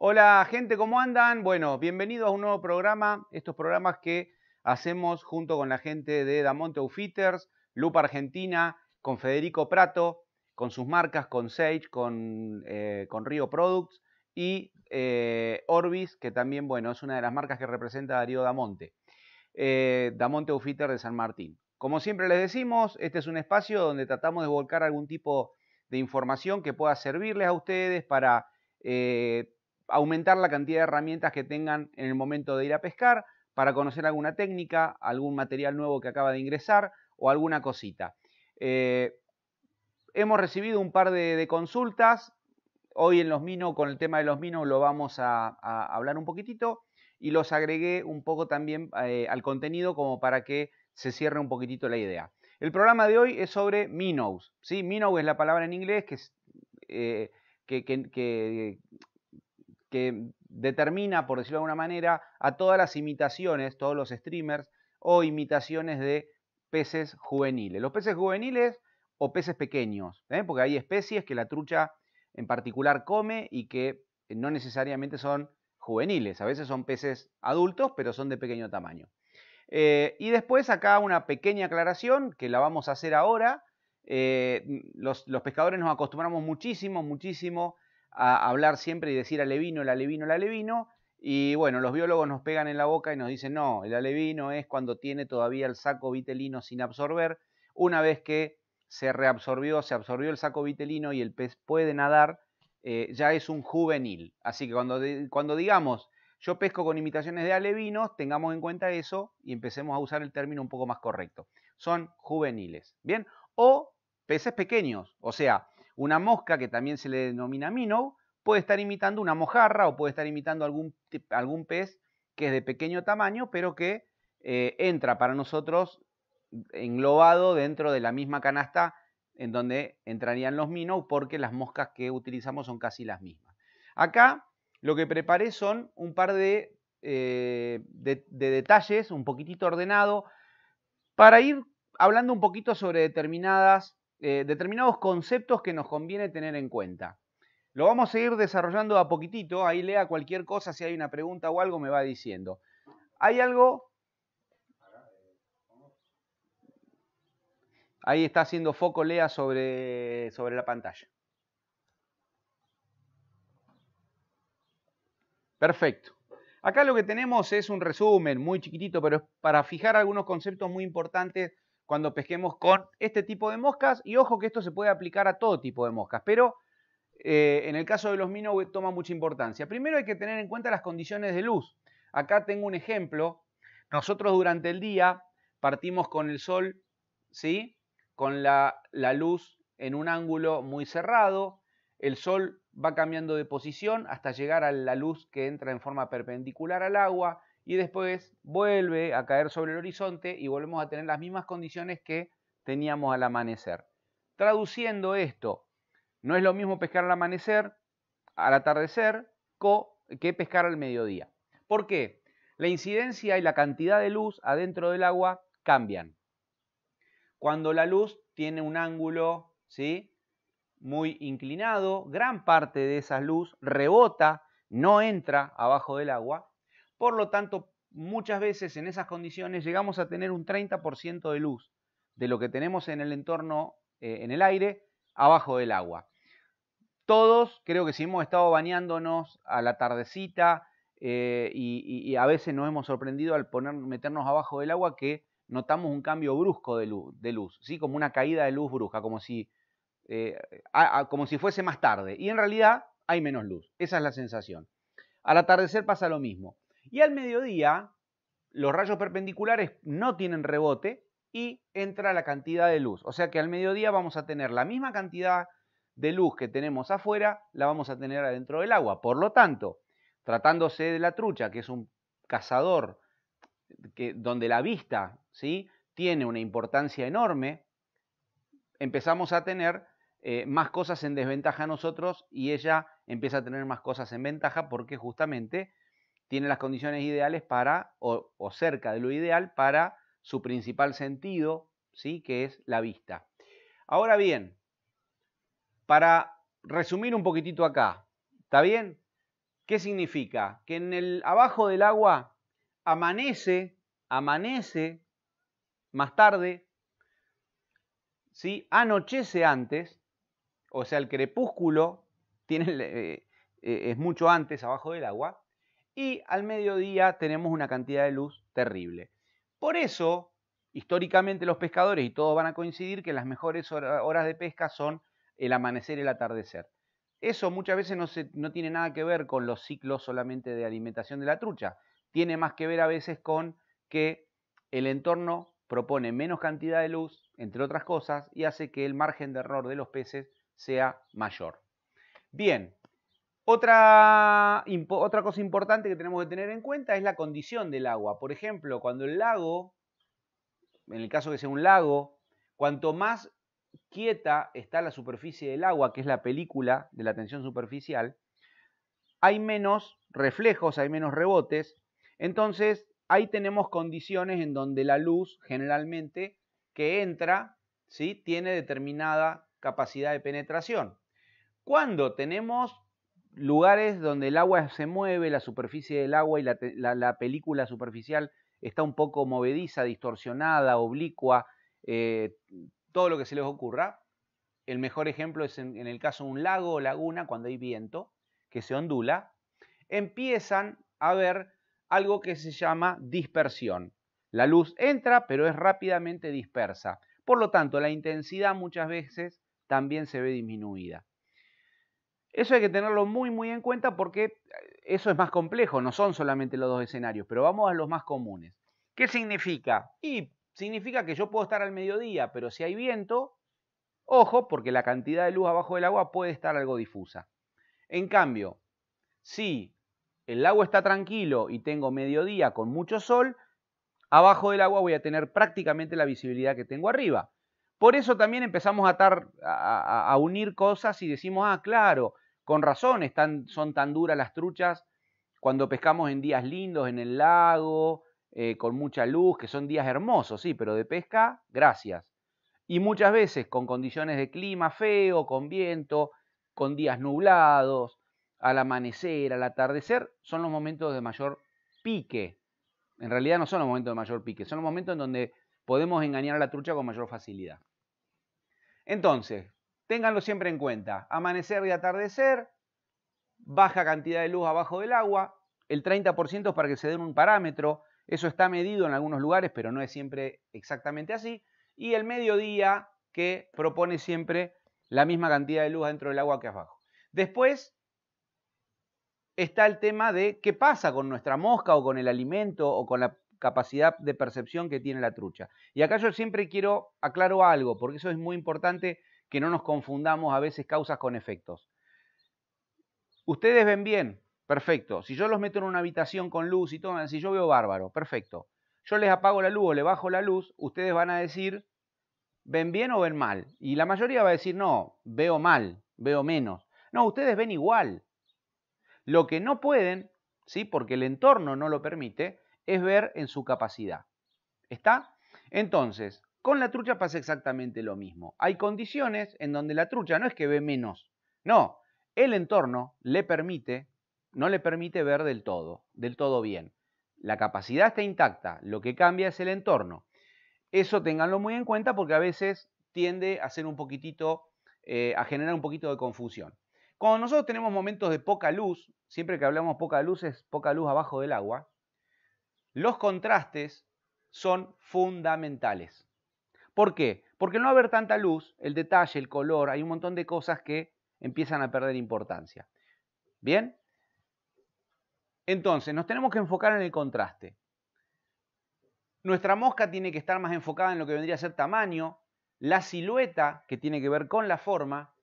Hola gente, ¿cómo andan? Bueno, bienvenidos a un nuevo programa, estos programas que hacemos junto con la gente de Damonte Outfitters, Lupa Argentina, con Federico Prato, con sus marcas, con Sage, con, eh, Río Products y eh, Orbis, que también, bueno, es una de las marcas que representa Darío Damonte, eh, Damonte Outfitters de San Martín. Como siempre les decimos, este es un espacio donde tratamos de volcar algún tipo de información que pueda servirles a ustedes para aumentar la cantidad de herramientas que tengan en el momento de ir a pescar, para conocer alguna técnica, algún material nuevo que acaba de ingresar o alguna cosita. Eh, hemos recibido un par de, consultas. Hoy en los minos, con el tema de los minos, lo vamos a, hablar un poquitito y los agregué un poco también eh, al contenido como para que se cierre un poquitito la idea. El programa de hoy es sobre Minos. ¿sí? Minnow es la palabra en inglés que, eh, que que determina, por decirlo de alguna manera, a todas las imitaciones, todos los streamers o imitaciones de peces juveniles. Los peces juveniles o peces pequeños, ¿eh? porque hay especies que la trucha en particular come y que no necesariamente son juveniles, a veces son peces adultos, pero son de pequeño tamaño. Eh, y después acá una pequeña aclaración que la vamos a hacer ahora. Eh, los pescadores nos acostumbramos muchísimo, muchísimo a hablar siempre y decir alevino, el alevino, el alevino. Y bueno, los biólogos nos pegan en la boca y nos dicen, no, el alevino es cuando tiene todavía el saco vitelino sin absorber. Una vez que se reabsorbió, se absorbió el saco vitelino y el pez puede nadar, eh, ya es un juvenil. Así que cuando, cuando digamos, yo pesco con imitaciones de alevinos, tengamos en cuenta eso y empecemos a usar el término un poco más correcto. Son juveniles, ¿bien? O peces pequeños, o sea, una mosca, que también se le denomina minnow, puede estar imitando una mojarra o puede estar imitando algún, algún pez que es de pequeño tamaño, pero que eh, entra para nosotros englobado dentro de la misma canasta en donde entrarían los minnow, porque las moscas que utilizamos son casi las mismas. Acá lo que preparé son un par de, eh, de detalles, un poquitito ordenado, para ir hablando un poquito sobre determinadas eh, determinados conceptos que nos conviene tener en cuenta. Lo vamos a ir desarrollando a poquitito, ahí lea cualquier cosa, si hay una pregunta o algo me va diciendo. Hay algo... Ahí está haciendo foco Lea sobre, sobre la pantalla. Perfecto. Acá lo que tenemos es un resumen muy chiquitito, pero para fijar algunos conceptos muy importantes cuando pesquemos con este tipo de moscas. Y ojo que esto se puede aplicar a todo tipo de moscas, pero eh, en el caso de los minnow toma mucha importancia. Primero hay que tener en cuenta las condiciones de luz. Acá tengo un ejemplo. Nosotros durante el día partimos con el sol, ¿sí? Con la luz en un ángulo muy cerrado. El sol va cambiando de posición hasta llegar a la luz que entra en forma perpendicular al agua y después vuelve a caer sobre el horizonte y volvemos a tener las mismas condiciones que teníamos al amanecer. Traduciendo esto, no es lo mismo pescar al amanecer, al atardecer, que pescar al mediodía. ¿Por qué? La incidencia y la cantidad de luz adentro del agua cambian. Cuando la luz tiene un ángulo ¿sí? muy inclinado, gran parte de esa luz rebota, no entra abajo del agua por lo tanto, muchas veces en esas condiciones llegamos a tener un 30% de luz de lo que tenemos en el entorno, eh, en el aire, abajo del agua. Todos, creo que si hemos estado bañándonos a la tardecita eh, y, a veces nos hemos sorprendido al poner, meternos abajo del agua que notamos un cambio brusco de luz, de luz ¿sí? como una caída de luz brusca, como si, eh, como si fuese más tarde. Y en realidad hay menos luz, esa es la sensación. Al atardecer pasa lo mismo. Y al mediodía, los rayos perpendiculares no tienen rebote y entra la cantidad de luz. O sea que al mediodía vamos a tener la misma cantidad de luz que tenemos afuera, la vamos a tener adentro del agua. Por lo tanto, tratándose de la trucha, que es un cazador que, donde la vista tiene una importancia enorme, empezamos a tener eh, más cosas en desventaja nosotros y ella empieza a tener más cosas en ventaja porque justamente tiene las condiciones ideales para, o, cerca de lo ideal, para su principal sentido, ¿sí? que es la vista. Ahora bien, para resumir un poquitito acá, ¿está bien? ¿Qué significa? Que en el abajo del agua amanece, amanece más tarde, ¿sí? anochece antes, o sea, el crepúsculo tiene, eh, eh, es mucho antes abajo del agua, y al mediodía tenemos una cantidad de luz terrible. Por eso, históricamente los pescadores, y todos van a coincidir, que las mejores horas de pesca son el amanecer y el atardecer. Eso muchas veces no, no tiene nada que ver con los ciclos solamente de alimentación de la trucha, tiene más que ver a veces con que el entorno propone menos cantidad de luz, entre otras cosas, y hace que el margen de error de los peces sea mayor. Bien, otra, otra cosa importante que tenemos que tener en cuenta es la condición del agua. Por ejemplo, cuando el lago, en el caso que sea un lago, cuanto más quieta está la superficie del agua, que es la película de la tensión superficial, hay menos reflejos, hay menos rebotes. Entonces, ahí tenemos condiciones en donde la luz generalmente que entra, ¿sí? tiene determinada capacidad de penetración. Cuando tenemos lugares donde el agua se mueve, la superficie del agua y la, película superficial está un poco movediza, distorsionada, oblicua, eh, todo lo que se les ocurra. El mejor ejemplo es en, en el caso de un lago o laguna, cuando hay viento, que se ondula, empiezan a ver algo que se llama dispersión. La luz entra, pero es rápidamente dispersa. Por lo tanto, la intensidad muchas veces también se ve disminuida. Eso hay que tenerlo muy, muy en cuenta porque eso es más complejo, no son solamente los dos escenarios, pero vamos a los más comunes. ¿Qué significa? Y significa que yo puedo estar al mediodía, pero si hay viento, ojo, porque la cantidad de luz abajo del agua puede estar algo difusa. En cambio, si el agua está tranquilo y tengo mediodía con mucho sol, abajo del agua voy a tener prácticamente la visibilidad que tengo arriba. Por eso también empezamos a, a, a, unir cosas y decimos, ah, claro, con razón están, son tan duras las truchas cuando pescamos en días lindos, en el lago, eh, con mucha luz, que son días hermosos, sí, pero de pesca, gracias. Y muchas veces con condiciones de clima feo, con viento, con días nublados, al amanecer, al atardecer, son los momentos de mayor pique. En realidad no son los momentos de mayor pique, son los momentos en donde podemos engañar a la trucha con mayor facilidad. Entonces, Ténganlo siempre en cuenta. Amanecer y atardecer, baja cantidad de luz abajo del agua, el 30% para que se den un parámetro, eso está medido en algunos lugares, pero no es siempre exactamente así, y el mediodía que propone siempre la misma cantidad de luz dentro del agua que abajo. Después está el tema de qué pasa con nuestra mosca o con el alimento o con la capacidad de percepción que tiene la trucha. Y acá yo siempre quiero aclarar algo, porque eso es muy importante que no nos confundamos a veces causas con efectos. Ustedes ven bien, perfecto. Si yo los meto en una habitación con luz y todo, si yo veo bárbaro, perfecto. Yo les apago la luz o le bajo la luz, ustedes van a decir, ¿ven bien o ven mal? Y la mayoría va a decir, no, veo mal, veo menos. No, ustedes ven igual. Lo que no pueden, ¿sí? porque el entorno no lo permite, es ver en su capacidad. ¿Está? Entonces, con la trucha pasa exactamente lo mismo. Hay condiciones en donde la trucha no es que ve menos, no, el entorno le permite, no le permite ver del todo, del todo bien. La capacidad está intacta, lo que cambia es el entorno. Eso ténganlo muy en cuenta porque a veces tiende a ser un poquitito, eh, a generar un poquito de confusión. Cuando nosotros tenemos momentos de poca luz, siempre que hablamos poca luz es poca luz abajo del agua, los contrastes son fundamentales. ¿Por qué? Porque no haber tanta luz, el detalle, el color, hay un montón de cosas que empiezan a perder importancia. ¿Bien? Entonces, nos tenemos que enfocar en el contraste. Nuestra mosca tiene que estar más enfocada en lo que vendría a ser tamaño, la silueta, que tiene que ver con la forma,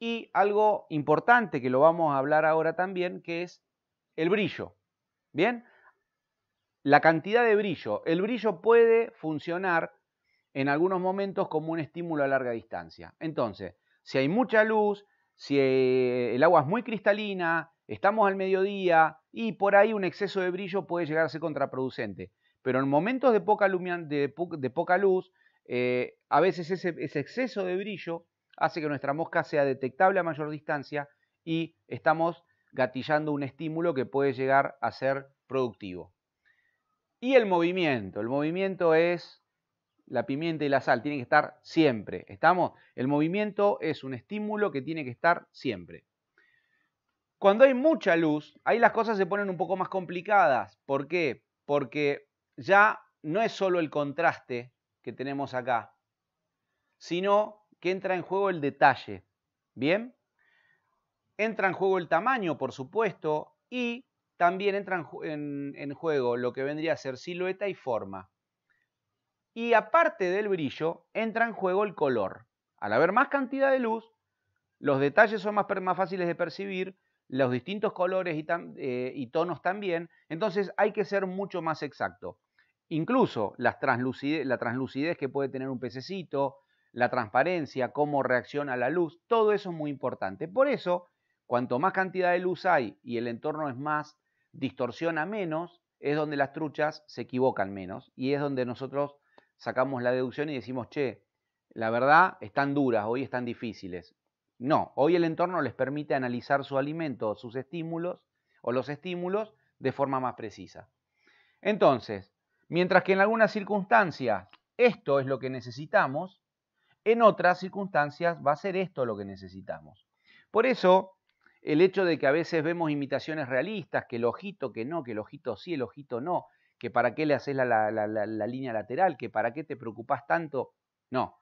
y algo importante que lo vamos a hablar ahora también, que es el brillo. ¿Bien? La cantidad de brillo. El brillo puede funcionar en algunos momentos como un estímulo a larga distancia. Entonces, si hay mucha luz, si eh, el agua es muy cristalina, estamos al mediodía y por ahí un exceso de brillo puede llegar a ser contraproducente. Pero en momentos de poca, luz, eh, a veces ese exceso de brillo hace que nuestra mosca sea detectable a mayor distancia y estamos gatillando un estímulo que puede llegar a ser productivo. Y el movimiento. El movimiento es la pimienta y la sal tienen que estar siempre. ¿Estamos? El movimiento es un estímulo que tiene que estar siempre. Cuando hay mucha luz, ahí las cosas se ponen un poco más complicadas. ¿Por qué? Porque ya no es solo el contraste que tenemos acá, sino que entra en juego el detalle. ¿Bien? Entra en juego el tamaño, por supuesto, y también entra en juego lo que vendría a ser silueta y forma. Y aparte del brillo, entra en juego el color. Al haber más cantidad de luz, los detalles son más, más fáciles de percibir, los distintos colores eh, y, tonos también, entonces hay que ser mucho más exacto. Incluso la translucidez que puede tener un pececito, la transparencia, cómo reacciona la luz, todo eso es muy importante. Por eso, cuanto más cantidad de luz hay y el entorno es más, distorsiona menos, es donde las truchas se equivocan menos y es donde nosotros sacamos la deducción y decimos, che, la verdad están duras, hoy están difíciles. No, hoy el entorno les permite analizar su alimento, sus estímulos o los estímulos de forma más precisa. Entonces, mientras que en algunas circunstancias esto es lo que necesitamos, en otras circunstancias va a ser esto lo que necesitamos. Por eso, el hecho de que a veces vemos imitaciones realistas, que el ojito que no, que el ojito sí, el ojito no, que para qué le haces la, línea lateral, que para qué te preocupás tanto. No,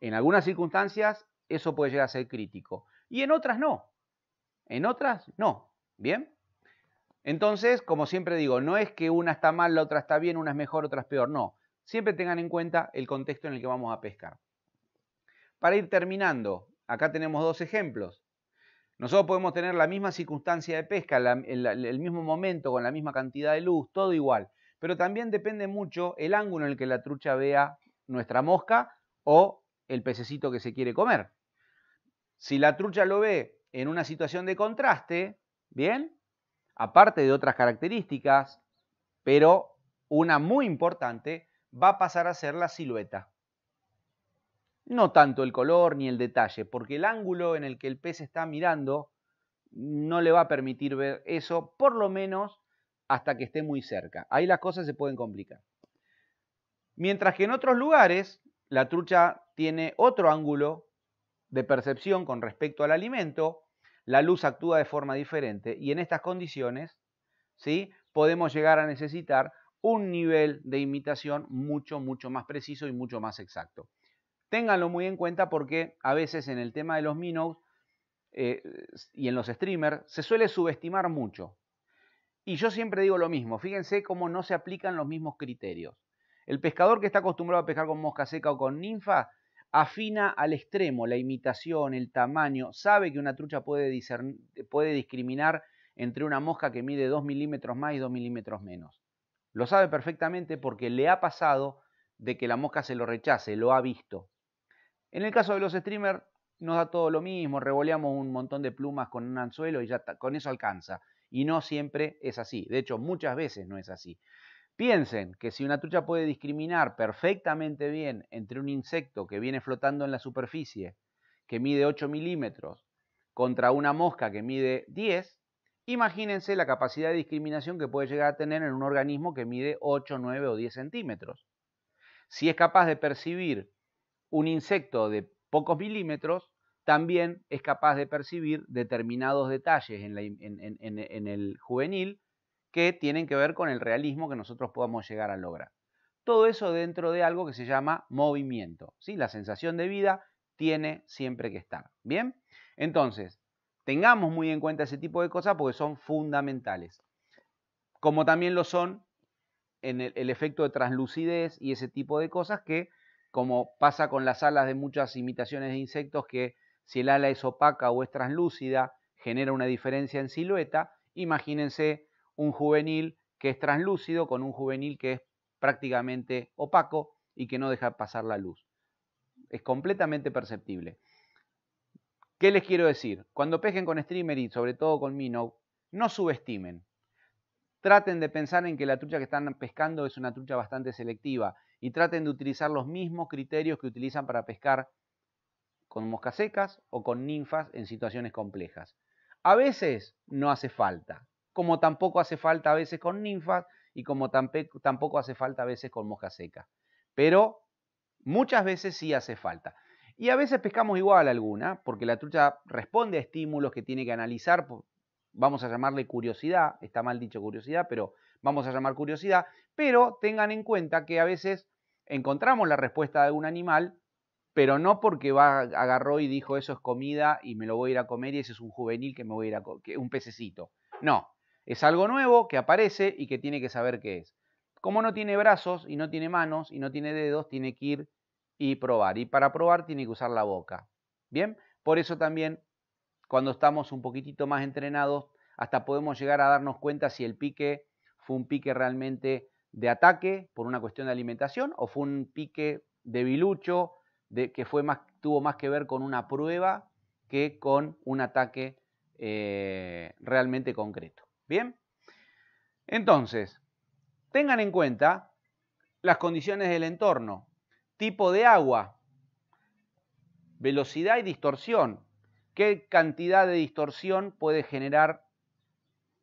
en algunas circunstancias eso puede llegar a ser crítico y en otras no. En otras no. ¿Bien? Entonces, como siempre digo, no es que una está mal, la otra está bien, una es mejor, otra es peor, no. Siempre tengan en cuenta el contexto en el que vamos a pescar. Para ir terminando, acá tenemos dos ejemplos. Nosotros podemos tener la misma circunstancia de pesca, el mismo momento, con la misma cantidad de luz, todo igual pero también depende mucho el ángulo en el que la trucha vea nuestra mosca o el pececito que se quiere comer. Si la trucha lo ve en una situación de contraste, ¿bien? Aparte de otras características, pero una muy importante, va a pasar a ser la silueta. No tanto el color ni el detalle, porque el ángulo en el que el pez está mirando no le va a permitir ver eso, por lo menos hasta que esté muy cerca. Ahí las cosas se pueden complicar. Mientras que en otros lugares la trucha tiene otro ángulo de percepción con respecto al alimento, la luz actúa de forma diferente y en estas condiciones ¿sí? podemos llegar a necesitar un nivel de imitación mucho, mucho más preciso y mucho más exacto. Ténganlo muy en cuenta porque a veces en el tema de los minnows eh, y en los streamers se suele subestimar mucho y yo siempre digo lo mismo, fíjense cómo no se aplican los mismos criterios. El pescador que está acostumbrado a pescar con mosca seca o con ninfa afina al extremo la imitación, el tamaño, sabe que una trucha puede, discriminar entre una mosca que mide 2 milímetros más y 2 milímetros menos. Lo sabe perfectamente porque le ha pasado de que la mosca se lo rechace, lo ha visto. En el caso de los streamers nos da todo lo mismo, revoleamos un montón de plumas con un anzuelo y ya con eso alcanza. Y no siempre es así. De hecho, muchas veces no es así. Piensen que si una trucha puede discriminar perfectamente bien entre un insecto que viene flotando en la superficie, que mide 8 milímetros, contra una mosca que mide 10, imagínense la capacidad de discriminación que puede llegar a tener en un organismo que mide 8, 9 o 10 centímetros. Si es capaz de percibir un insecto de pocos milímetros, también es capaz de percibir determinados detalles en, el juvenil que tienen que ver con el realismo que nosotros podamos llegar a lograr. Todo eso dentro de algo que se llama movimiento. La sensación de vida tiene siempre que estar. ¿Bien? Entonces, tengamos muy en cuenta ese tipo de cosas porque son fundamentales. Como también lo son en el, el efecto de translucidez y ese tipo de cosas que como pasa con las alas de muchas imitaciones de insectos que si el ala es opaca o es translúcida, genera una diferencia en silueta. Imagínense un juvenil que es translúcido con un juvenil que es prácticamente opaco y que no deja pasar la luz. Es completamente perceptible. ¿Qué les quiero decir? Cuando pesquen con streamer y sobre todo con Minnow, no subestimen. Traten de pensar en que la trucha que están pescando es una trucha bastante selectiva y traten de utilizar los mismos criterios que utilizan para pescar con moscas secas o con ninfas en situaciones complejas. A veces no hace falta, como tampoco hace falta a veces con ninfas y como tampoco hace falta a veces con moscas secas. Pero muchas veces sí hace falta. Y a veces pescamos igual alguna, porque la trucha responde a estímulos que tiene que analizar, vamos a llamarle curiosidad, está mal dicho curiosidad, pero vamos a llamar curiosidad, pero tengan en cuenta que a veces encontramos la respuesta de un animal pero no porque agarró y dijo eso es comida y me lo voy a ir a comer y ese es un juvenil que me voy a ir a comer, un pececito. No, es algo nuevo que aparece y que tiene que saber qué es. Como no tiene brazos y no tiene manos y no tiene dedos, tiene que ir y probar. Y para probar tiene que usar la boca. ¿Bien? Por eso también cuando estamos un poquitito más entrenados, hasta podemos llegar a darnos cuenta si el pique fue un pique realmente de ataque por una cuestión de alimentación o fue un pique de bilucho de, que fue más, tuvo más que ver con una prueba que con un ataque eh, realmente concreto. Bien, entonces, tengan en cuenta las condiciones del entorno, tipo de agua, velocidad y distorsión. ¿Qué cantidad de distorsión puede generar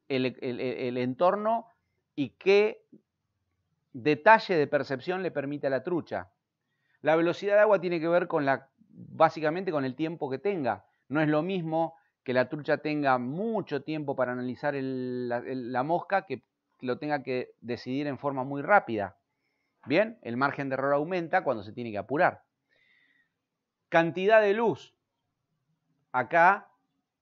el entorno y qué detalle de percepción le permite a la trucha? La velocidad de agua tiene que ver con la, básicamente con el tiempo que tenga. No es lo mismo que la trucha tenga mucho tiempo para analizar la mosca que lo tenga que decidir en forma muy rápida. Bien, el margen de error aumenta cuando se tiene que apurar. Cantidad de luz. Acá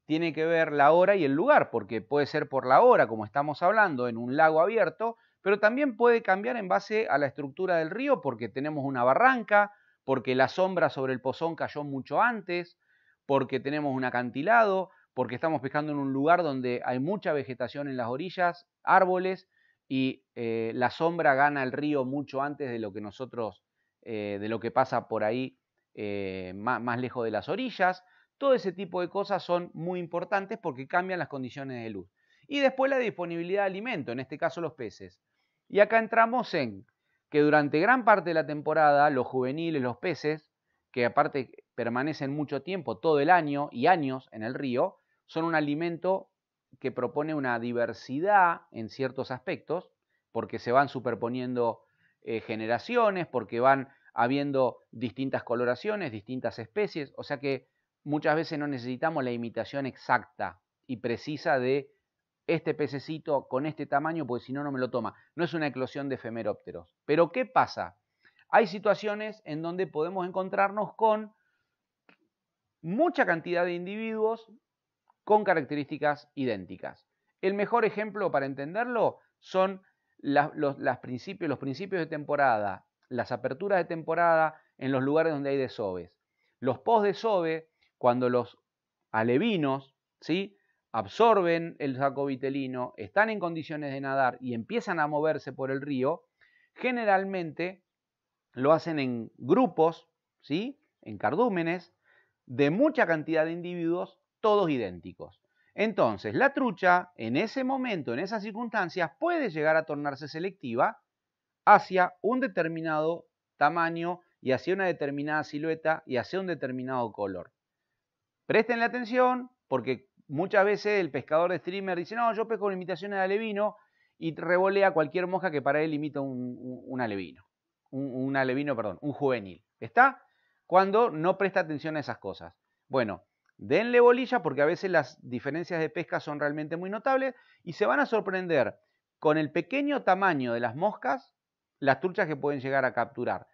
tiene que ver la hora y el lugar, porque puede ser por la hora, como estamos hablando, en un lago abierto, pero también puede cambiar en base a la estructura del río porque tenemos una barranca, porque la sombra sobre el pozón cayó mucho antes, porque tenemos un acantilado, porque estamos pescando en un lugar donde hay mucha vegetación en las orillas, árboles, y eh, la sombra gana el río mucho antes de lo que nosotros, eh, de lo que pasa por ahí eh, más lejos de las orillas. Todo ese tipo de cosas son muy importantes porque cambian las condiciones de luz. Y después la disponibilidad de alimento, en este caso los peces. Y acá entramos en que durante gran parte de la temporada los juveniles, los peces, que aparte permanecen mucho tiempo, todo el año y años en el río, son un alimento que propone una diversidad en ciertos aspectos, porque se van superponiendo eh, generaciones, porque van habiendo distintas coloraciones, distintas especies, o sea que muchas veces no necesitamos la imitación exacta y precisa de este pececito con este tamaño, porque si no, no me lo toma. No es una eclosión de efemerópteros. Pero ¿qué pasa? Hay situaciones en donde podemos encontrarnos con mucha cantidad de individuos con características idénticas. El mejor ejemplo para entenderlo son los, principios, los principios de temporada, las aperturas de temporada en los lugares donde hay desoves. Los post-desove, cuando los alevinos ¿sí? absorben el saco vitelino, están en condiciones de nadar y empiezan a moverse por el río, generalmente lo hacen en grupos, ¿sí? en cardúmenes, de mucha cantidad de individuos, todos idénticos. Entonces, la trucha, en ese momento, en esas circunstancias, puede llegar a tornarse selectiva hacia un determinado tamaño y hacia una determinada silueta y hacia un determinado color. la atención porque Muchas veces el pescador de streamer dice, no, yo pesco con imitaciones de alevino y revolea cualquier mosca que para él imita un, alevino. Un, alevino, perdón, un juvenil. ¿Está? Cuando no presta atención a esas cosas. Bueno, denle bolilla porque a veces las diferencias de pesca son realmente muy notables y se van a sorprender con el pequeño tamaño de las moscas, las truchas que pueden llegar a capturar.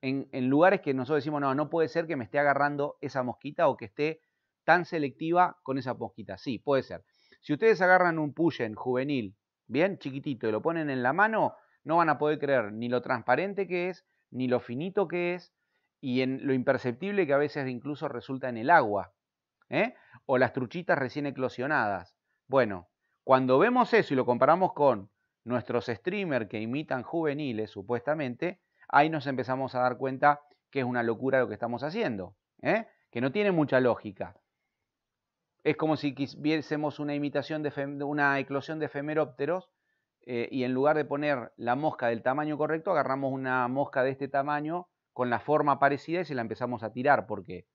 en lugares que nosotros decimos, no, no puede ser que me esté agarrando esa mosquita o que esté tan selectiva con esa posquita, Sí, puede ser. Si ustedes agarran un Puyen juvenil, bien chiquitito, y lo ponen en la mano, no van a poder creer ni lo transparente que es, ni lo finito que es, y en lo imperceptible que a veces incluso resulta en el agua, ¿eh? o las truchitas recién eclosionadas. Bueno, cuando vemos eso y lo comparamos con nuestros streamers que imitan juveniles, supuestamente, ahí nos empezamos a dar cuenta que es una locura lo que estamos haciendo, ¿eh? que no tiene mucha lógica. Es como si viésemos una imitación de una eclosión de efemerópteros eh, y en lugar de poner la mosca del tamaño correcto, agarramos una mosca de este tamaño con la forma parecida y se la empezamos a tirar porque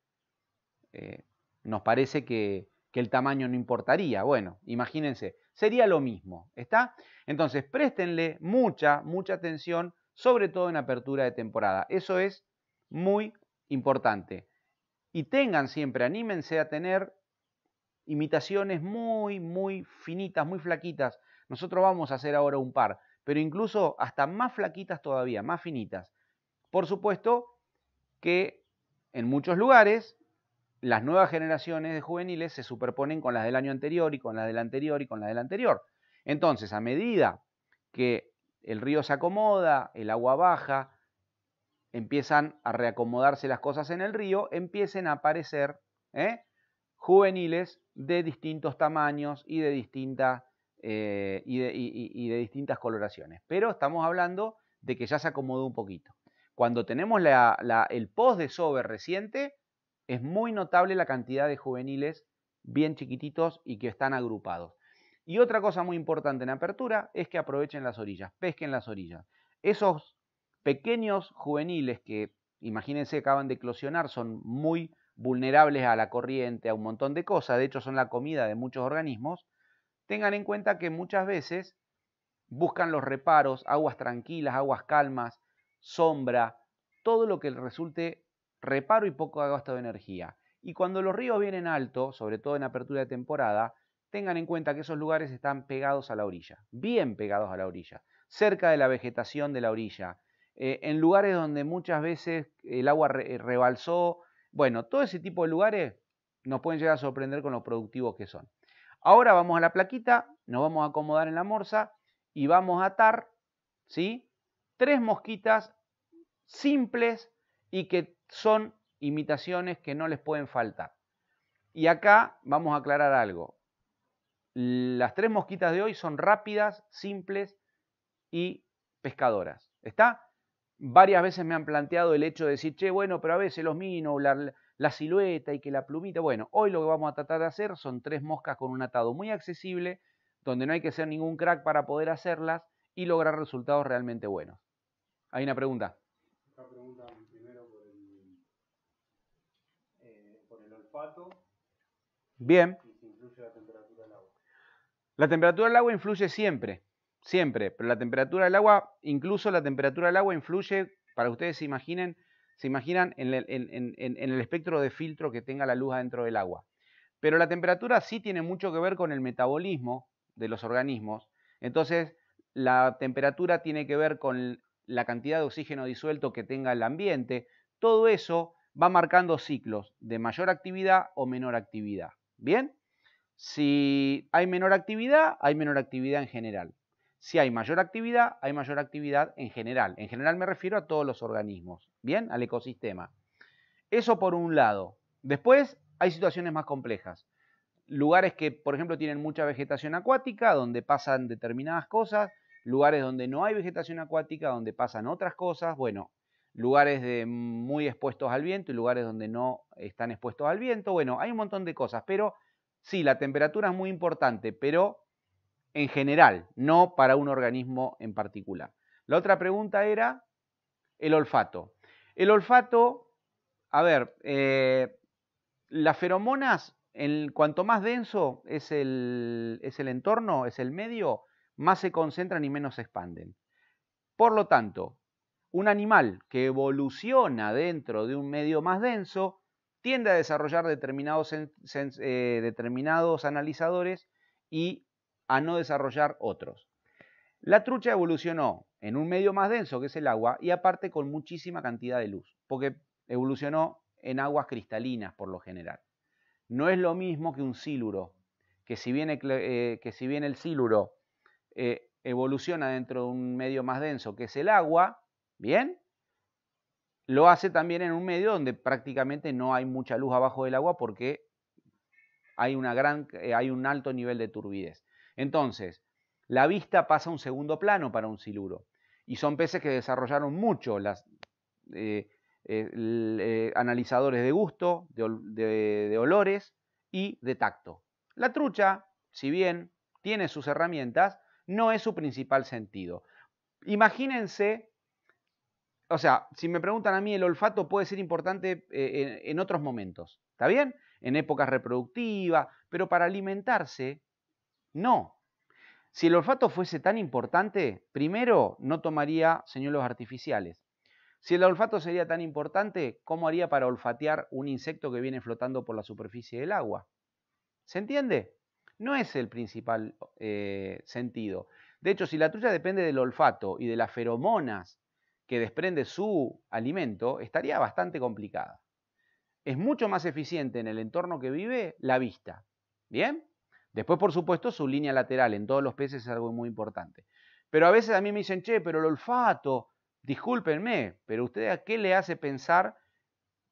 eh, nos parece que, que el tamaño no importaría. Bueno, imagínense, sería lo mismo, ¿está? Entonces, préstenle mucha, mucha atención, sobre todo en apertura de temporada. Eso es muy importante. Y tengan siempre, anímense a tener imitaciones muy, muy finitas, muy flaquitas. Nosotros vamos a hacer ahora un par, pero incluso hasta más flaquitas todavía, más finitas. Por supuesto que en muchos lugares las nuevas generaciones de juveniles se superponen con las del año anterior y con las del anterior y con las del anterior. Entonces, a medida que el río se acomoda, el agua baja, empiezan a reacomodarse las cosas en el río, empiecen a aparecer ¿eh? juveniles de distintos tamaños y de, eh, y, distintas coloraciones. Pero estamos hablando de que ya se acomodó un poquito. Cuando tenemos la, el post de sober reciente, es muy notable la cantidad de juveniles bien chiquititos y que están agrupados. Y otra cosa muy importante en apertura es que aprovechen las orillas, pesquen las orillas. Esos pequeños juveniles que, imagínense, acaban de eclosionar, son muy vulnerables a la corriente, a un montón de cosas, de hecho son la comida de muchos organismos, tengan en cuenta que muchas veces buscan los reparos, aguas tranquilas, aguas calmas, sombra, todo lo que resulte reparo y poco gasto de energía. Y cuando los ríos vienen altos, sobre todo en apertura de temporada, tengan en cuenta que esos lugares están pegados a la orilla, bien pegados a la orilla, cerca de la vegetación de la orilla, eh, en lugares donde muchas veces el agua eh, rebalsó bueno, todo ese tipo de lugares nos pueden llegar a sorprender con lo productivos que son. Ahora vamos a la plaquita, nos vamos a acomodar en la morsa y vamos a atar ¿sí? tres mosquitas simples y que son imitaciones que no les pueden faltar. Y acá vamos a aclarar algo. Las tres mosquitas de hoy son rápidas, simples y pescadoras. ¿Está? varias veces me han planteado el hecho de decir, che, bueno, pero a veces los minos, la, la silueta y que la plumita. Bueno, hoy lo que vamos a tratar de hacer son tres moscas con un atado muy accesible, donde no hay que ser ningún crack para poder hacerlas y lograr resultados realmente buenos. Hay una pregunta. pregunta primero por el, eh, por el olfato. Bien. ¿Y influye la temperatura del agua? La temperatura del agua influye siempre siempre, pero la temperatura del agua, incluso la temperatura del agua influye, para que ustedes se imaginen, se imaginan en el, en el espectro de filtro que tenga la luz adentro del agua. Pero la temperatura sí tiene mucho que ver con el metabolismo de los organismos. Entonces, la temperatura tiene que ver con la cantidad de oxígeno disuelto que tenga el ambiente. Todo eso va marcando ciclos de mayor actividad o menor actividad. ¿Bien? Si hay menor actividad, hay menor actividad en general. Si hay mayor actividad, hay mayor actividad en general. En general me refiero a todos los organismos, ¿bien? Al ecosistema. Eso por un lado. Después hay situaciones más complejas. Lugares que, por ejemplo, tienen mucha vegetación acuática, donde pasan determinadas cosas. Lugares donde no hay vegetación acuática, donde pasan otras cosas. Bueno, lugares de muy expuestos al viento y lugares donde no están expuestos al viento. Bueno, hay un montón de cosas, pero sí, la temperatura es muy importante, pero en general, no para un organismo en particular. La otra pregunta era el olfato. El olfato, a ver, eh, las feromonas, en, cuanto más denso es el, es el entorno, es el medio, más se concentran y menos se expanden. Por lo tanto, un animal que evoluciona dentro de un medio más denso tiende a desarrollar determinados, eh, determinados analizadores y a no desarrollar otros. La trucha evolucionó en un medio más denso que es el agua y aparte con muchísima cantidad de luz, porque evolucionó en aguas cristalinas por lo general. No es lo mismo que un siluro, que si bien, eh, el siluro eh, evoluciona dentro de un medio más denso que es el agua, ¿bien? Lo hace también en un medio donde prácticamente no hay mucha luz abajo del agua porque hay eh, un alto nivel de turbidez. Entonces, la vista pasa a un segundo plano para un siluro. Y son peces que desarrollaron mucho los eh, eh, eh, analizadores de gusto, de, olores y de tacto. La trucha, si bien tiene sus herramientas, no es su principal sentido. Imagínense, o sea, si me preguntan a mí, el olfato puede ser importante en, en otros momentos, ¿está bien? En épocas reproductivas, pero para alimentarse no. Si el olfato fuese tan importante, primero no tomaría señuelos artificiales. Si el olfato sería tan importante, ¿cómo haría para olfatear un insecto que viene flotando por la superficie del agua? ¿Se entiende? No es el principal eh, sentido. De hecho, si la trucha depende del olfato y de las feromonas que desprende su alimento, estaría bastante complicada. Es mucho más eficiente en el entorno que vive la vista. ¿Bien? Después, por supuesto, su línea lateral en todos los peces es algo muy importante. Pero a veces a mí me dicen, che, pero el olfato, discúlpenme, pero ¿usted a qué le hace pensar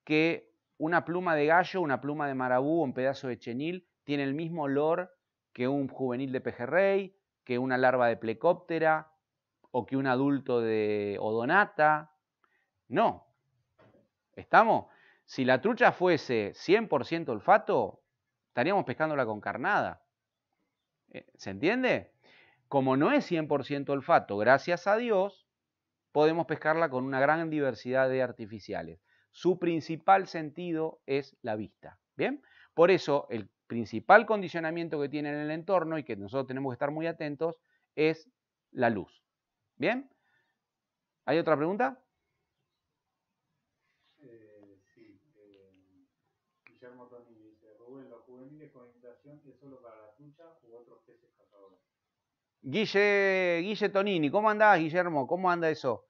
que una pluma de gallo, una pluma de marabú o un pedazo de chenil tiene el mismo olor que un juvenil de pejerrey, que una larva de plecóptera o que un adulto de odonata? No. ¿Estamos? Si la trucha fuese 100% olfato, estaríamos pescándola con carnada. Eh, ¿Se entiende? Como no es 100% olfato, gracias a Dios, podemos pescarla con una gran diversidad de artificiales. Su principal sentido es la vista. ¿Bien? Por eso el principal condicionamiento que tiene en el entorno y que nosotros tenemos que estar muy atentos es la luz. ¿Bien? ¿Hay otra pregunta? Guillermo Tonini dice, los juveniles con invitación es solo para la u otros peces Guille, Guille Tonini, ¿cómo andás, Guillermo? ¿Cómo anda eso?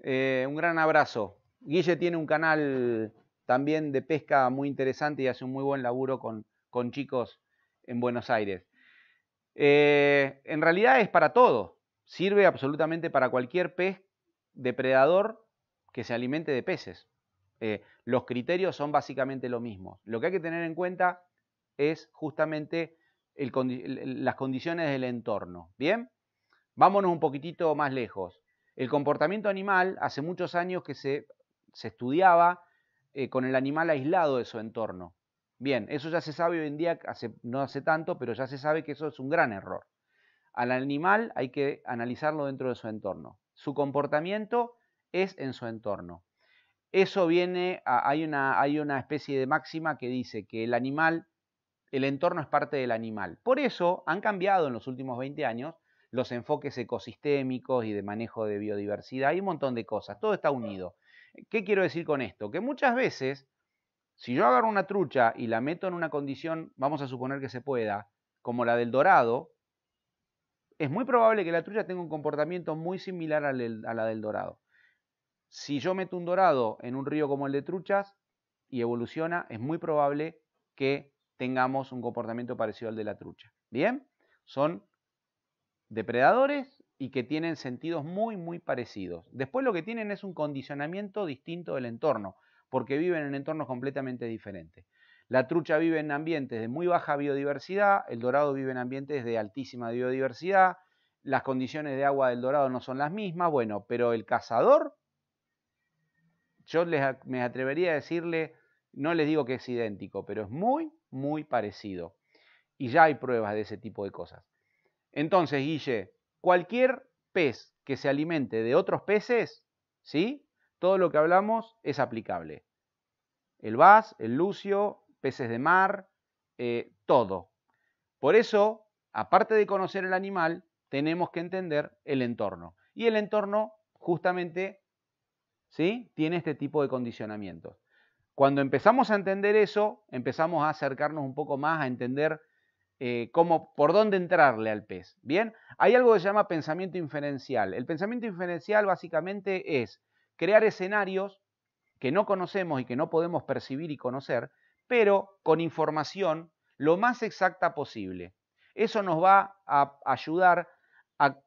Eh, un gran abrazo. Guille tiene un canal también de pesca muy interesante y hace un muy buen laburo con, chicos en Buenos Aires. Eh, en realidad es para todo. Sirve absolutamente para cualquier pez depredador que se alimente de peces. Eh, los criterios son básicamente lo mismo. Lo que hay que tener en cuenta es justamente las condiciones del entorno. ¿Bien? Vámonos un poquitito más lejos. El comportamiento animal hace muchos años que se, estudiaba eh, con el animal aislado de su entorno. Bien, eso ya se sabe hoy en día, no hace tanto, pero ya se sabe que eso es un gran error. Al animal hay que analizarlo dentro de su entorno. Su comportamiento es en su entorno. Eso viene, hay, una, hay una especie de máxima que dice que el animal, el entorno es parte del animal. Por eso han cambiado en los últimos 20 años los enfoques ecosistémicos y de manejo de biodiversidad y un montón de cosas. Todo está unido. ¿Qué quiero decir con esto? Que muchas veces, si yo agarro una trucha y la meto en una condición, vamos a suponer que se pueda, como la del dorado, es muy probable que la trucha tenga un comportamiento muy similar a la del dorado. Si yo meto un dorado en un río como el de truchas y evoluciona, es muy probable que tengamos un comportamiento parecido al de la trucha. ¿Bien? Son depredadores y que tienen sentidos muy, muy parecidos. Después lo que tienen es un condicionamiento distinto del entorno, porque viven en entornos completamente diferentes. La trucha vive en ambientes de muy baja biodiversidad, el dorado vive en ambientes de altísima biodiversidad, las condiciones de agua del dorado no son las mismas, bueno, pero el cazador yo me atrevería a decirle, no les digo que es idéntico, pero es muy, muy parecido. Y ya hay pruebas de ese tipo de cosas. Entonces, Guille, cualquier pez que se alimente de otros peces, ¿sí? Todo lo que hablamos es aplicable. El vas, el lucio, peces de mar, eh, todo. Por eso, aparte de conocer el animal, tenemos que entender el entorno. Y el entorno justamente ¿sí? tiene este tipo de condicionamientos. Cuando empezamos a entender eso, empezamos a acercarnos un poco más a entender eh, cómo, por dónde entrarle al pez. Bien, hay algo que se llama pensamiento inferencial. El pensamiento inferencial básicamente es crear escenarios que no conocemos y que no podemos percibir y conocer, pero con información lo más exacta posible. Eso nos va a ayudar a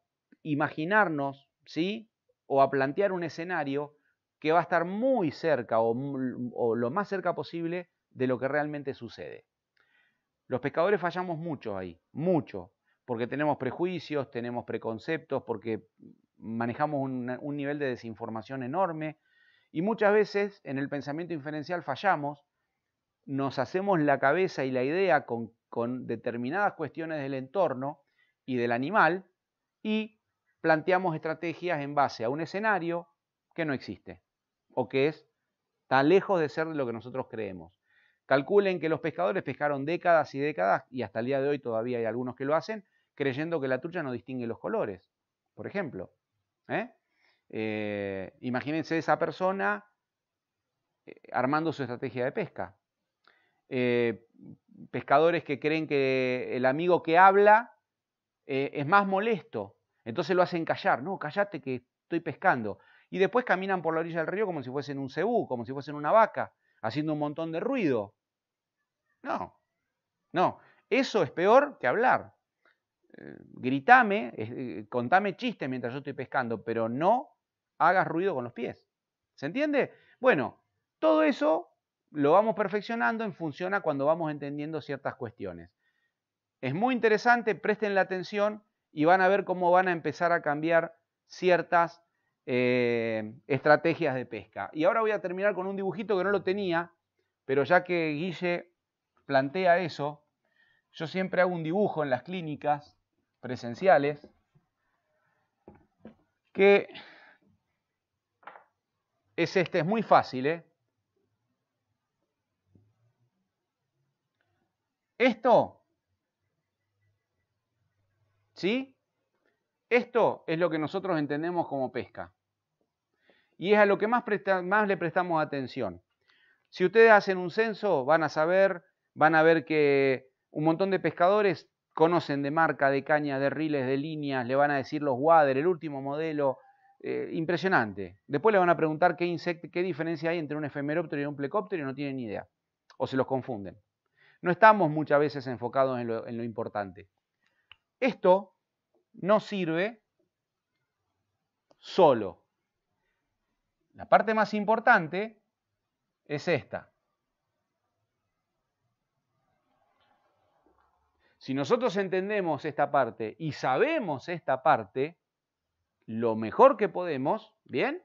imaginarnos, ¿sí? O a plantear un escenario que va a estar muy cerca o, lo más cerca posible de lo que realmente sucede. Los pescadores fallamos mucho ahí, mucho, porque tenemos prejuicios, tenemos preconceptos, porque manejamos un, nivel de desinformación enorme y muchas veces en el pensamiento inferencial fallamos, nos hacemos la cabeza y la idea con determinadas cuestiones del entorno y del animal y planteamos estrategias en base a un escenario que no existe o que es tan lejos de ser de lo que nosotros creemos. Calculen que los pescadores pescaron décadas y décadas, y hasta el día de hoy todavía hay algunos que lo hacen, creyendo que la trucha no distingue los colores, por ejemplo. ¿eh? Eh, imagínense esa persona eh, armando su estrategia de pesca. pescadores que creen que el amigo que habla es más molesto, entonces lo hacen callar. No, callate que estoy pescando y después caminan por la orilla del río como si fuesen un cebú, como si fuesen una vaca, haciendo un montón de ruido. No, no, eso es peor que hablar. Eh, gritame, eh, contame chistes mientras yo estoy pescando, pero no hagas ruido con los pies. ¿Se entiende? Bueno, todo eso lo vamos perfeccionando en función a cuando vamos entendiendo ciertas cuestiones. Es muy interesante, presten la atención y van a ver cómo van a empezar a cambiar ciertas eh, estrategias de pesca. Y ahora voy a terminar con un dibujito que no lo tenía, pero ya que Guille plantea eso, yo siempre hago un dibujo en las clínicas presenciales que es este, es muy fácil. ¿eh? Esto, ¿sí? Esto es lo que nosotros entendemos como pesca y es a lo que más, le prestamos atención. Si ustedes hacen un censo, van a saber, van a ver que un montón de pescadores conocen de marca, de caña, de riles, de líneas, le van a decir los wader, el último modelo, eh, impresionante. Después le van a preguntar qué, insecto, qué diferencia hay entre un efemeróptero y un plecóptero y no tienen ni idea, o se los confunden. No estamos muchas veces enfocados en lo importante. Esto no sirve solo. La parte más importante es esta. Si nosotros entendemos esta parte y sabemos esta parte, lo mejor que podemos, ¿bien?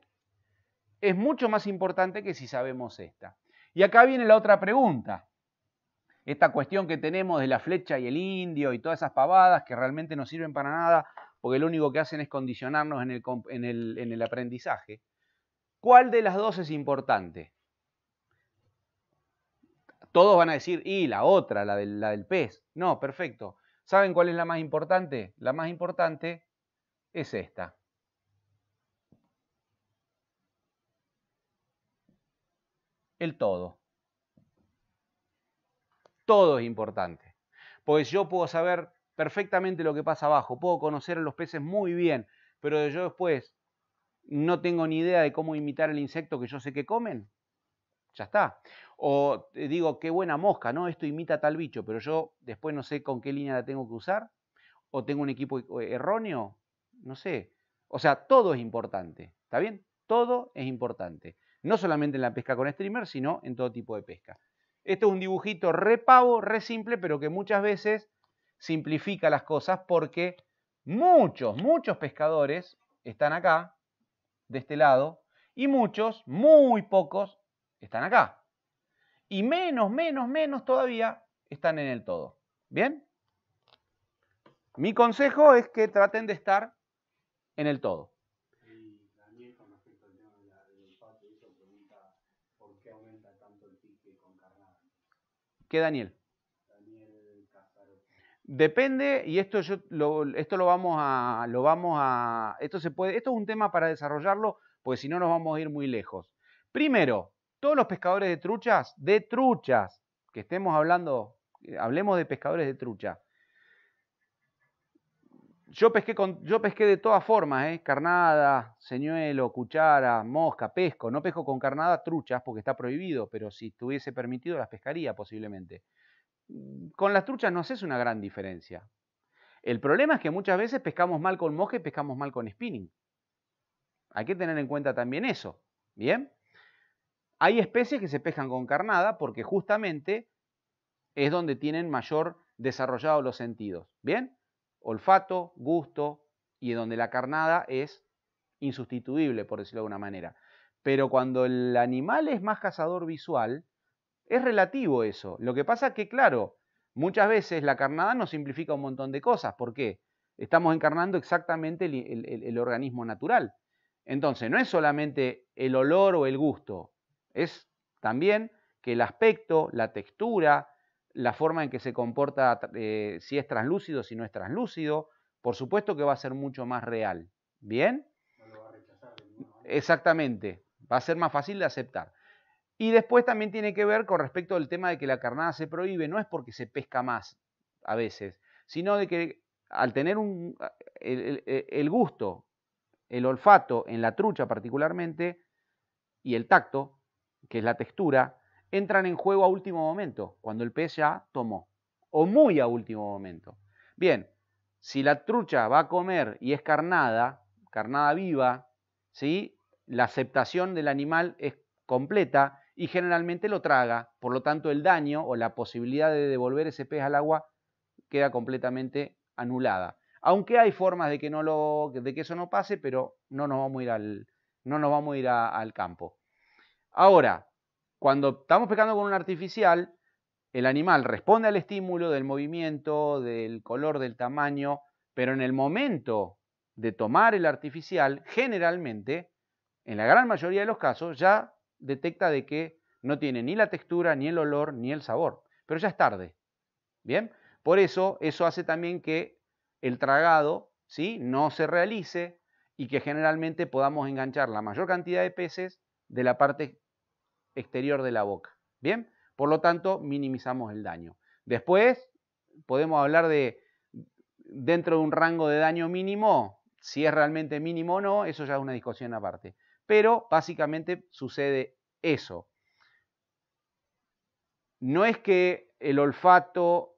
Es mucho más importante que si sabemos esta. Y acá viene la otra pregunta. Esta cuestión que tenemos de la flecha y el indio y todas esas pavadas que realmente no sirven para nada porque lo único que hacen es condicionarnos en el, en el aprendizaje. ¿Cuál de las dos es importante? Todos van a decir, y la otra, la del, pez. No, perfecto. ¿Saben cuál es la más importante? La más importante es esta. El todo. Todo es importante. Pues yo puedo saber perfectamente lo que pasa abajo, puedo conocer a los peces muy bien, pero yo después no tengo ni idea de cómo imitar el insecto que yo sé que comen, ya está. O digo, qué buena mosca, ¿no? Esto imita tal bicho, pero yo después no sé con qué línea la tengo que usar. O tengo un equipo e-, erróneo, no sé. O sea, todo es importante, ¿está bien? Todo es importante. No solamente en la pesca con streamer, sino en todo tipo de pesca. Esto es un dibujito re pavo, re simple, pero que muchas veces simplifica las cosas porque muchos, muchos pescadores están acá de este lado y muchos, muy pocos, están acá. Y menos, menos, menos todavía están en el todo. ¿Bien? Mi consejo es que traten de estar en el todo. ¿Qué Daniel? Depende, y esto yo esto lo vamos a. Lo vamos a esto, se puede, esto es un tema para desarrollarlo, porque si no nos vamos a ir muy lejos. Primero, todos los pescadores de truchas, de truchas, que estemos hablando, eh, hablemos de pescadores de trucha. Yo pesqué, con, yo pesqué de todas formas, ¿eh? carnada, señuelo, cuchara, mosca, pesco. No pesco con carnada truchas porque está prohibido, pero si estuviese permitido las pescaría posiblemente con las truchas no haces una gran diferencia. El problema es que muchas veces pescamos mal con moje, pescamos mal con spinning. Hay que tener en cuenta también eso. Bien. Hay especies que se pescan con carnada porque justamente es donde tienen mayor desarrollado los sentidos. Bien. Olfato, gusto y donde la carnada es insustituible, por decirlo de alguna manera. Pero cuando el animal es más cazador visual, es relativo eso. Lo que pasa es que, claro, muchas veces la carnada nos simplifica un montón de cosas. ¿Por qué? Estamos encarnando exactamente el, organismo natural. Entonces, no es solamente el olor o el gusto, es también que el aspecto, la textura, la forma en que se comporta, eh, si es translúcido, si no es translúcido, por supuesto que va a ser mucho más real. ¿Bien? Exactamente, va a ser más fácil de aceptar. Y después también tiene que ver con respecto al tema de que la carnada se prohíbe, no es porque se pesca más a veces, sino de que al tener un, el, gusto, el olfato en la trucha particularmente, y el tacto, que es la textura, entran en juego a último momento, cuando el pez ya tomó, o muy a último momento. Bien, si la trucha va a comer y es carnada, carnada viva, ¿sí? la aceptación del animal es completa y generalmente lo traga. Por lo tanto, el daño o la posibilidad de devolver ese pez al agua queda completamente anulada. Aunque hay formas de que, no lo, de que eso no pase, pero no nos vamos a ir al, no nos vamos a ir al campo. Ahora, cuando estamos pescando con un artificial, el animal responde al estímulo del movimiento, del color, del tamaño, pero en el momento de tomar el artificial, generalmente, en la gran mayoría de los casos, ya detecta de que no tiene ni la textura, ni el olor, ni el sabor. Pero ya es tarde. ¿Bien? Por eso, eso hace también que el tragado ¿sí? no se realice y que generalmente podamos enganchar la mayor cantidad de peces de la parte exterior de la boca. ¿Bien? Por lo tanto, minimizamos el daño. Después, podemos hablar de dentro de un rango de daño mínimo, si es realmente mínimo o no, eso ya es una discusión aparte. Pero básicamente sucede eso. No es que el olfato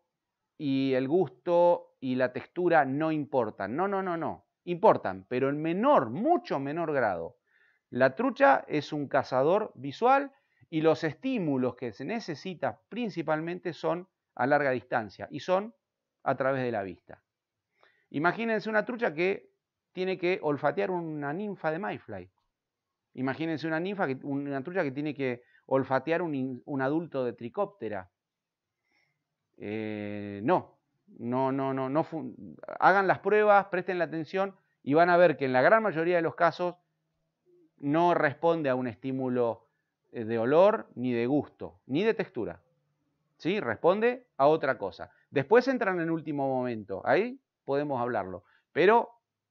y el gusto y la textura no importan. No, no, no, no. Importan, pero en menor, mucho menor grado. La trucha es un cazador visual y los estímulos que se necesita principalmente son a larga distancia y son a través de la vista. Imagínense una trucha que tiene que olfatear una ninfa de MyFly. Imagínense una ninfa, que, una trucha que tiene que olfatear un, un adulto de tricóptera. no, no, no, no, no. Hagan las pruebas, presten la atención y van a ver que en la gran mayoría de los casos no responde a un estímulo de olor, ni de gusto, ni de textura. ¿Sí? Responde a otra cosa. Después entran en último momento, ahí podemos hablarlo. Pero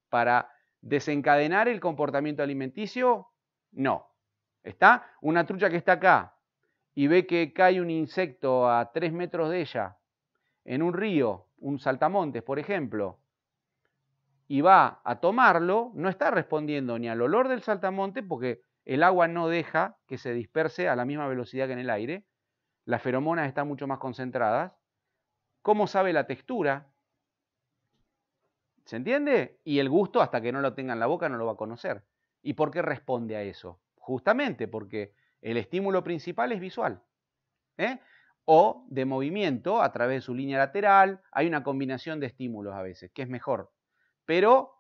para desencadenar el comportamiento alimenticio no. Está una trucha que está acá y ve que cae un insecto a tres metros de ella en un río, un saltamontes, por ejemplo, y va a tomarlo, no está respondiendo ni al olor del saltamonte porque el agua no deja que se disperse a la misma velocidad que en el aire, las feromonas están mucho más concentradas, cómo sabe la textura, ¿se entiende? Y el gusto hasta que no lo tenga en la boca no lo va a conocer. ¿Y por qué responde a eso? Justamente porque el estímulo principal es visual. ¿eh? O de movimiento a través de su línea lateral. Hay una combinación de estímulos a veces, que es mejor. Pero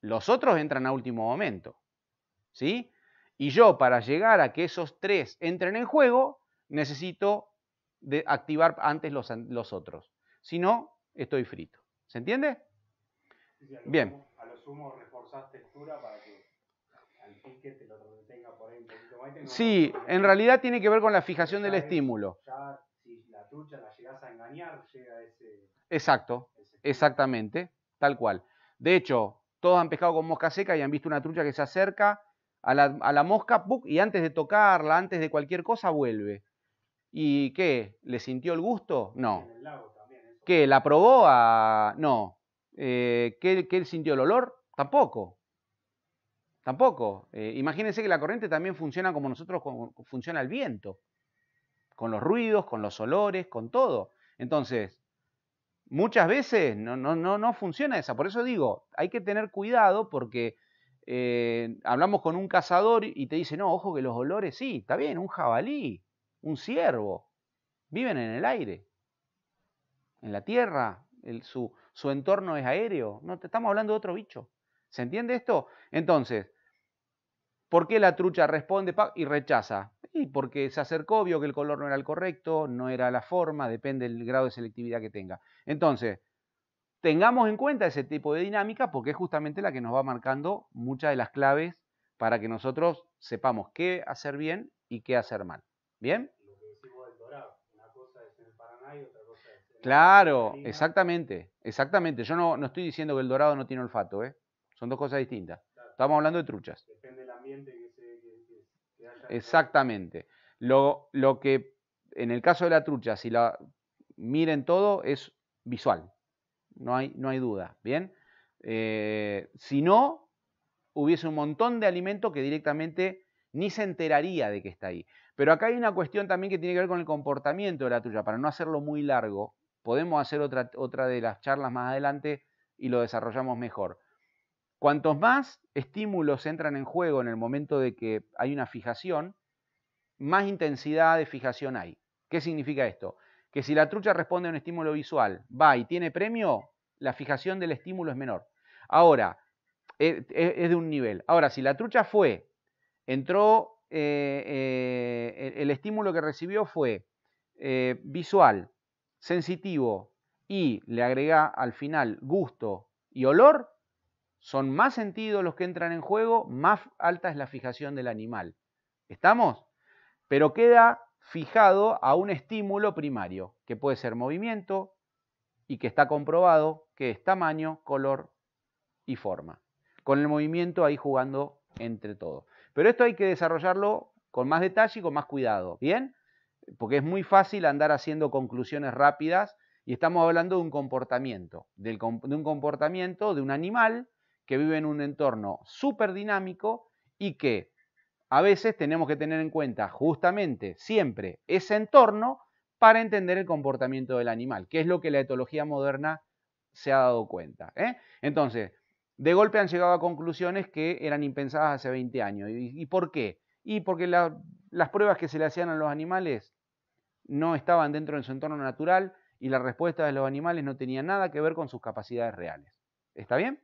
los otros entran a último momento. ¿Sí? Y yo para llegar a que esos tres entren en juego, necesito de activar antes los, otros. Si no, estoy frito. ¿Se entiende? Bien. a lo sumo reforzás textura para que Sí, en realidad tiene que ver con la fijación del estímulo. la trucha la a engañar, llega ese... Exacto, exactamente, tal cual. De hecho, todos han pescado con mosca seca y han visto una trucha que se acerca a la, mosca y antes de tocarla, antes de cualquier cosa, vuelve. ¿Y qué? ¿Le sintió el gusto? No. ¿Qué? ¿La probó a...? No. Eh, ¿qué, ¿Qué sintió el olor? Tampoco. Tampoco. Eh, imagínense que la corriente también funciona como nosotros funciona el viento, con los ruidos, con los olores, con todo. Entonces, muchas veces no, no, funciona esa. Por eso digo, hay que tener cuidado porque eh, hablamos con un cazador y te dice, no, ojo que los olores sí, está bien, un jabalí, un ciervo, viven en el aire, en la tierra, su, su entorno es aéreo. No, te estamos hablando de otro bicho. ¿Se entiende esto? Entonces, ¿por qué la trucha responde y rechaza? Y porque se acercó, vio que el color no era el correcto, no era la forma, depende del grado de selectividad que tenga. Entonces, tengamos en cuenta ese tipo de dinámica porque es justamente la que nos va marcando muchas de las claves para que nosotros sepamos qué hacer bien y qué hacer mal. ¿Bien? Lo que decimos del dorado, una cosa es el Paraná y otra cosa es Claro, exactamente, exactamente. Yo no, no, estoy diciendo que el dorado no tiene olfato, ¿eh? Son dos cosas distintas. Estamos hablando de truchas. Depende del ambiente que, se, haya Exactamente. Lo, que, en el caso de la trucha, si la miren todo, es visual. No hay, no hay duda. Bien. Eh, si no, hubiese un montón de alimento que directamente ni se enteraría de que está ahí. Pero acá hay una cuestión también que tiene que ver con el comportamiento de la trucha, para no hacerlo muy largo. Podemos hacer otra, otra de las charlas más adelante y lo desarrollamos mejor. Cuantos más estímulos entran en juego en el momento de que hay una fijación, más intensidad de fijación hay. ¿Qué significa esto? Que si la trucha responde a un estímulo visual, va y tiene premio, la fijación del estímulo es menor. Ahora, e, e, es, de un nivel. Ahora, si la trucha fue, entró, eh, eh, e, el estímulo que recibió fue eh, visual, sensitivo y le agrega al final gusto y olor, son más sentidos los que entran en juego, más alta es la fijación del animal. ¿Estamos? Pero queda fijado a un estímulo primario, que puede ser movimiento y que está comprobado que es tamaño, color y forma. Con el movimiento ahí jugando entre todos. Pero esto hay que desarrollarlo con más detalle y con más cuidado, ¿bien? Porque es muy fácil andar haciendo conclusiones rápidas y estamos hablando de un comportamiento, de un comportamiento de un animal que vive en un entorno súper dinámico y que a veces tenemos que tener en cuenta justamente siempre ese entorno para entender el comportamiento del animal, que es lo que la etología moderna se ha dado cuenta. ¿eh? Entonces, de golpe han llegado a conclusiones que eran impensadas hace 20 años. ¿Y, por qué? Y porque las pruebas que se le hacían a los animales no estaban dentro de su entorno natural y la respuesta de los animales no tenía nada que ver con sus capacidades reales. ¿Está bien?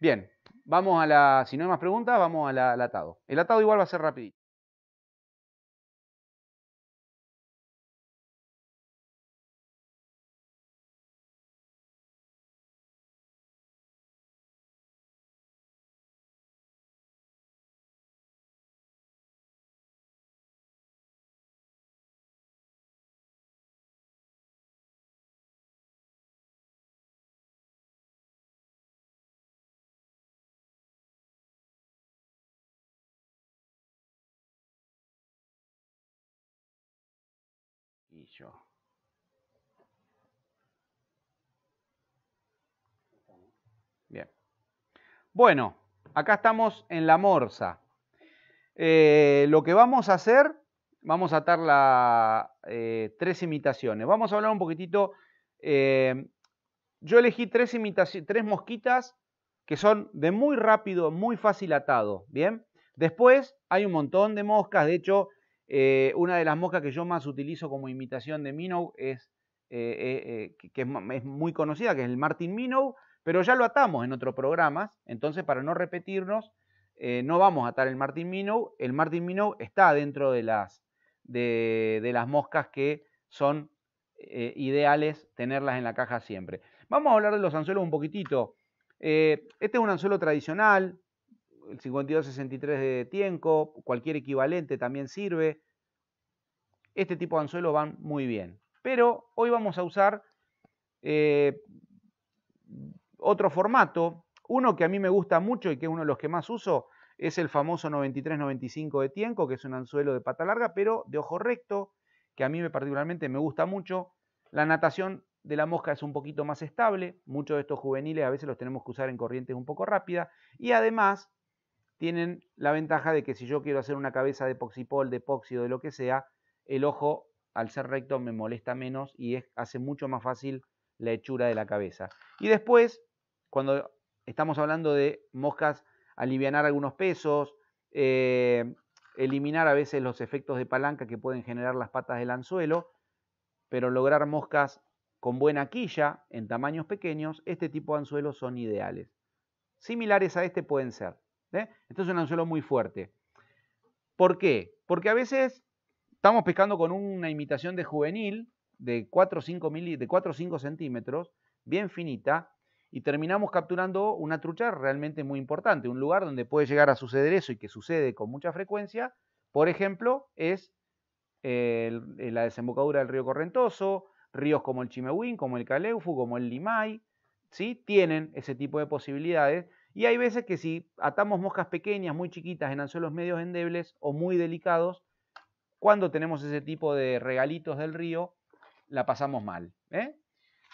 Bien, vamos a la, si no hay más preguntas, vamos al atado. El atado igual va a ser rapidito. Bien. Bueno, acá estamos en la morsa. Eh, lo que vamos a hacer, vamos a atar las eh, tres imitaciones. Vamos a hablar un poquitito. Eh, yo elegí tres, tres mosquitas que son de muy rápido, muy fácil atado. Bien. Después hay un montón de moscas. De hecho, eh, una de las moscas que yo más utilizo como imitación de minnow es, eh, eh, que es muy conocida, que es el Martin Minnow, pero ya lo atamos en otros programas, entonces para no repetirnos, no vamos a atar el Martin Minnow, El Martin Minnow está dentro de las, de, de las moscas que son ideales tenerlas en la caja siempre. Vamos a hablar de los anzuelos un poquitito. este es un anzuelo tradicional, el 5263 de Tienco, cualquier equivalente también sirve. Este tipo de anzuelo van muy bien. Pero hoy vamos a usar eh, otro formato. Uno que a mí me gusta mucho y que es uno de los que más uso es el famoso 9395 de Tienco, que es un anzuelo de pata larga, pero de ojo recto, que a mí me particularmente me gusta mucho. La natación de la mosca es un poquito más estable, muchos de estos juveniles a veces los tenemos que usar en corrientes un poco rápidas y además tienen la ventaja de que si yo quiero hacer una cabeza de poxipol, de epóxido, de lo que sea, el ojo al ser recto me molesta menos y es, hace mucho más fácil la hechura de la cabeza. Y después, cuando estamos hablando de moscas, alivianar algunos pesos, eh, eliminar a veces los efectos de palanca que pueden generar las patas del anzuelo, pero lograr moscas con buena quilla en tamaños pequeños, este tipo de anzuelos son ideales. Similares a este pueden ser esto es un anzuelo muy fuerte. ¿Por qué? Porque a veces estamos pescando con una imitación de juvenil de 4 o 5, centímetros, bien finita, y terminamos capturando una trucha realmente muy importante. Un lugar donde puede llegar a suceder eso y que sucede con mucha frecuencia, por ejemplo, es eh, eh, la desembocadura del río Correntoso, ríos como el Chimehuín, como el Caleufu, como el Limay, ¿sí? tienen ese tipo de posibilidades y hay veces que si atamos moscas pequeñas, muy chiquitas, en anzuelos medios endebles o muy delicados, cuando tenemos ese tipo de regalitos del río, la pasamos mal. ¿eh?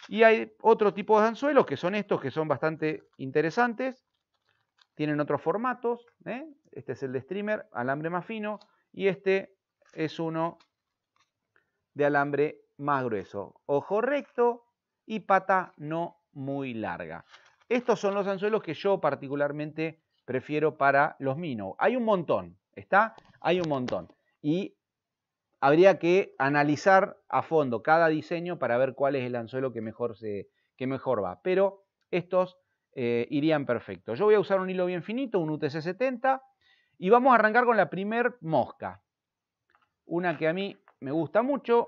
Y hay otro tipo de anzuelos que son estos, que son bastante interesantes. Tienen otros formatos. ¿eh? Este es el de streamer, alambre más fino. Y este es uno de alambre más grueso. Ojo recto y pata no muy larga. Estos son los anzuelos que yo particularmente prefiero para los minnow. Hay un montón, ¿está? Hay un montón. Y habría que analizar a fondo cada diseño para ver cuál es el anzuelo que mejor, se, que mejor va. Pero estos eh, irían perfecto. Yo voy a usar un hilo bien finito, un UTC 70. Y vamos a arrancar con la primer mosca. Una que a mí me gusta mucho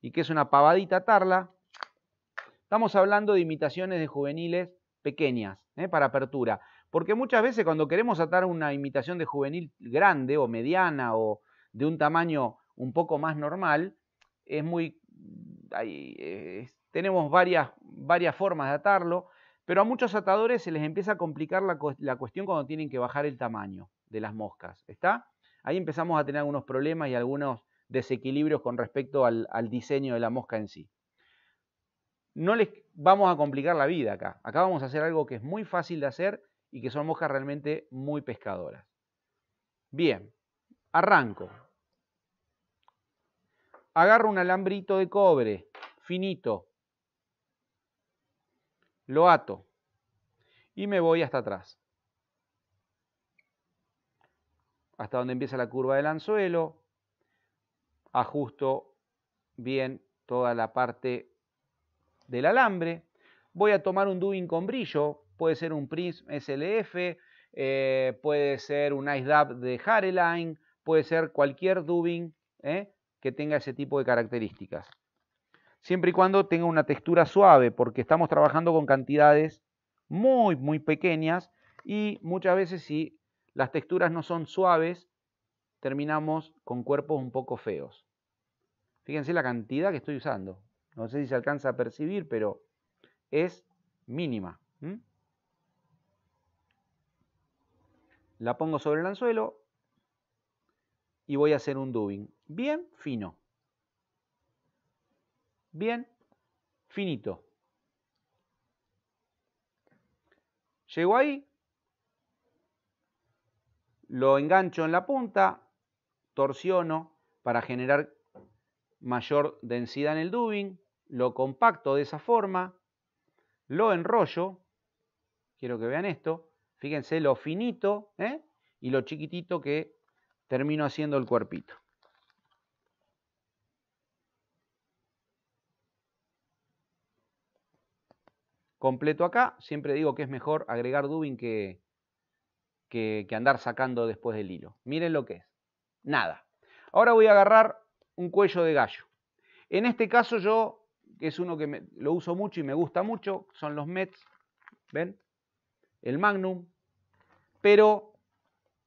y que es una pavadita tarla. Estamos hablando de imitaciones de juveniles pequeñas, ¿eh? para apertura. Porque muchas veces cuando queremos atar una imitación de juvenil grande o mediana o de un tamaño un poco más normal, es muy... tenemos varias, varias formas de atarlo, pero a muchos atadores se les empieza a complicar la, cuestión cuando tienen que bajar el tamaño de las moscas. ¿Está? Ahí empezamos a tener algunos problemas y algunos desequilibrios con respecto al diseño de la mosca en sí no les vamos a complicar la vida acá. Acá vamos a hacer algo que es muy fácil de hacer y que son moscas realmente muy pescadoras. Bien, arranco. Agarro un alambrito de cobre finito, lo ato y me voy hasta atrás. Hasta donde empieza la curva del anzuelo, ajusto bien toda la parte del alambre. Voy a tomar un dubbing con brillo, puede ser un Prism SLF, eh, puede ser un Ice Dab de Hareline, puede ser cualquier dubbing eh, que tenga ese tipo de características. Siempre y cuando tenga una textura suave, porque estamos trabajando con cantidades muy, muy pequeñas y muchas veces si las texturas no son suaves, terminamos con cuerpos un poco feos. Fíjense la cantidad que estoy usando no sé si se alcanza a percibir, pero es mínima. La pongo sobre el anzuelo y voy a hacer un dubbing bien fino. Bien finito. Llego ahí, lo engancho en la punta, torsiono para generar mayor densidad en el dubbing, lo compacto de esa forma, lo enrollo, quiero que vean esto, fíjense lo finito ¿eh? y lo chiquitito que termino haciendo el cuerpito. Completo acá, siempre digo que es mejor agregar dubbing que, que, que andar sacando después del hilo. Miren lo que es, nada. Ahora voy a agarrar un cuello de gallo. En este caso yo es uno que lo uso mucho y me gusta mucho, son los Mets, ¿ven? El Magnum, pero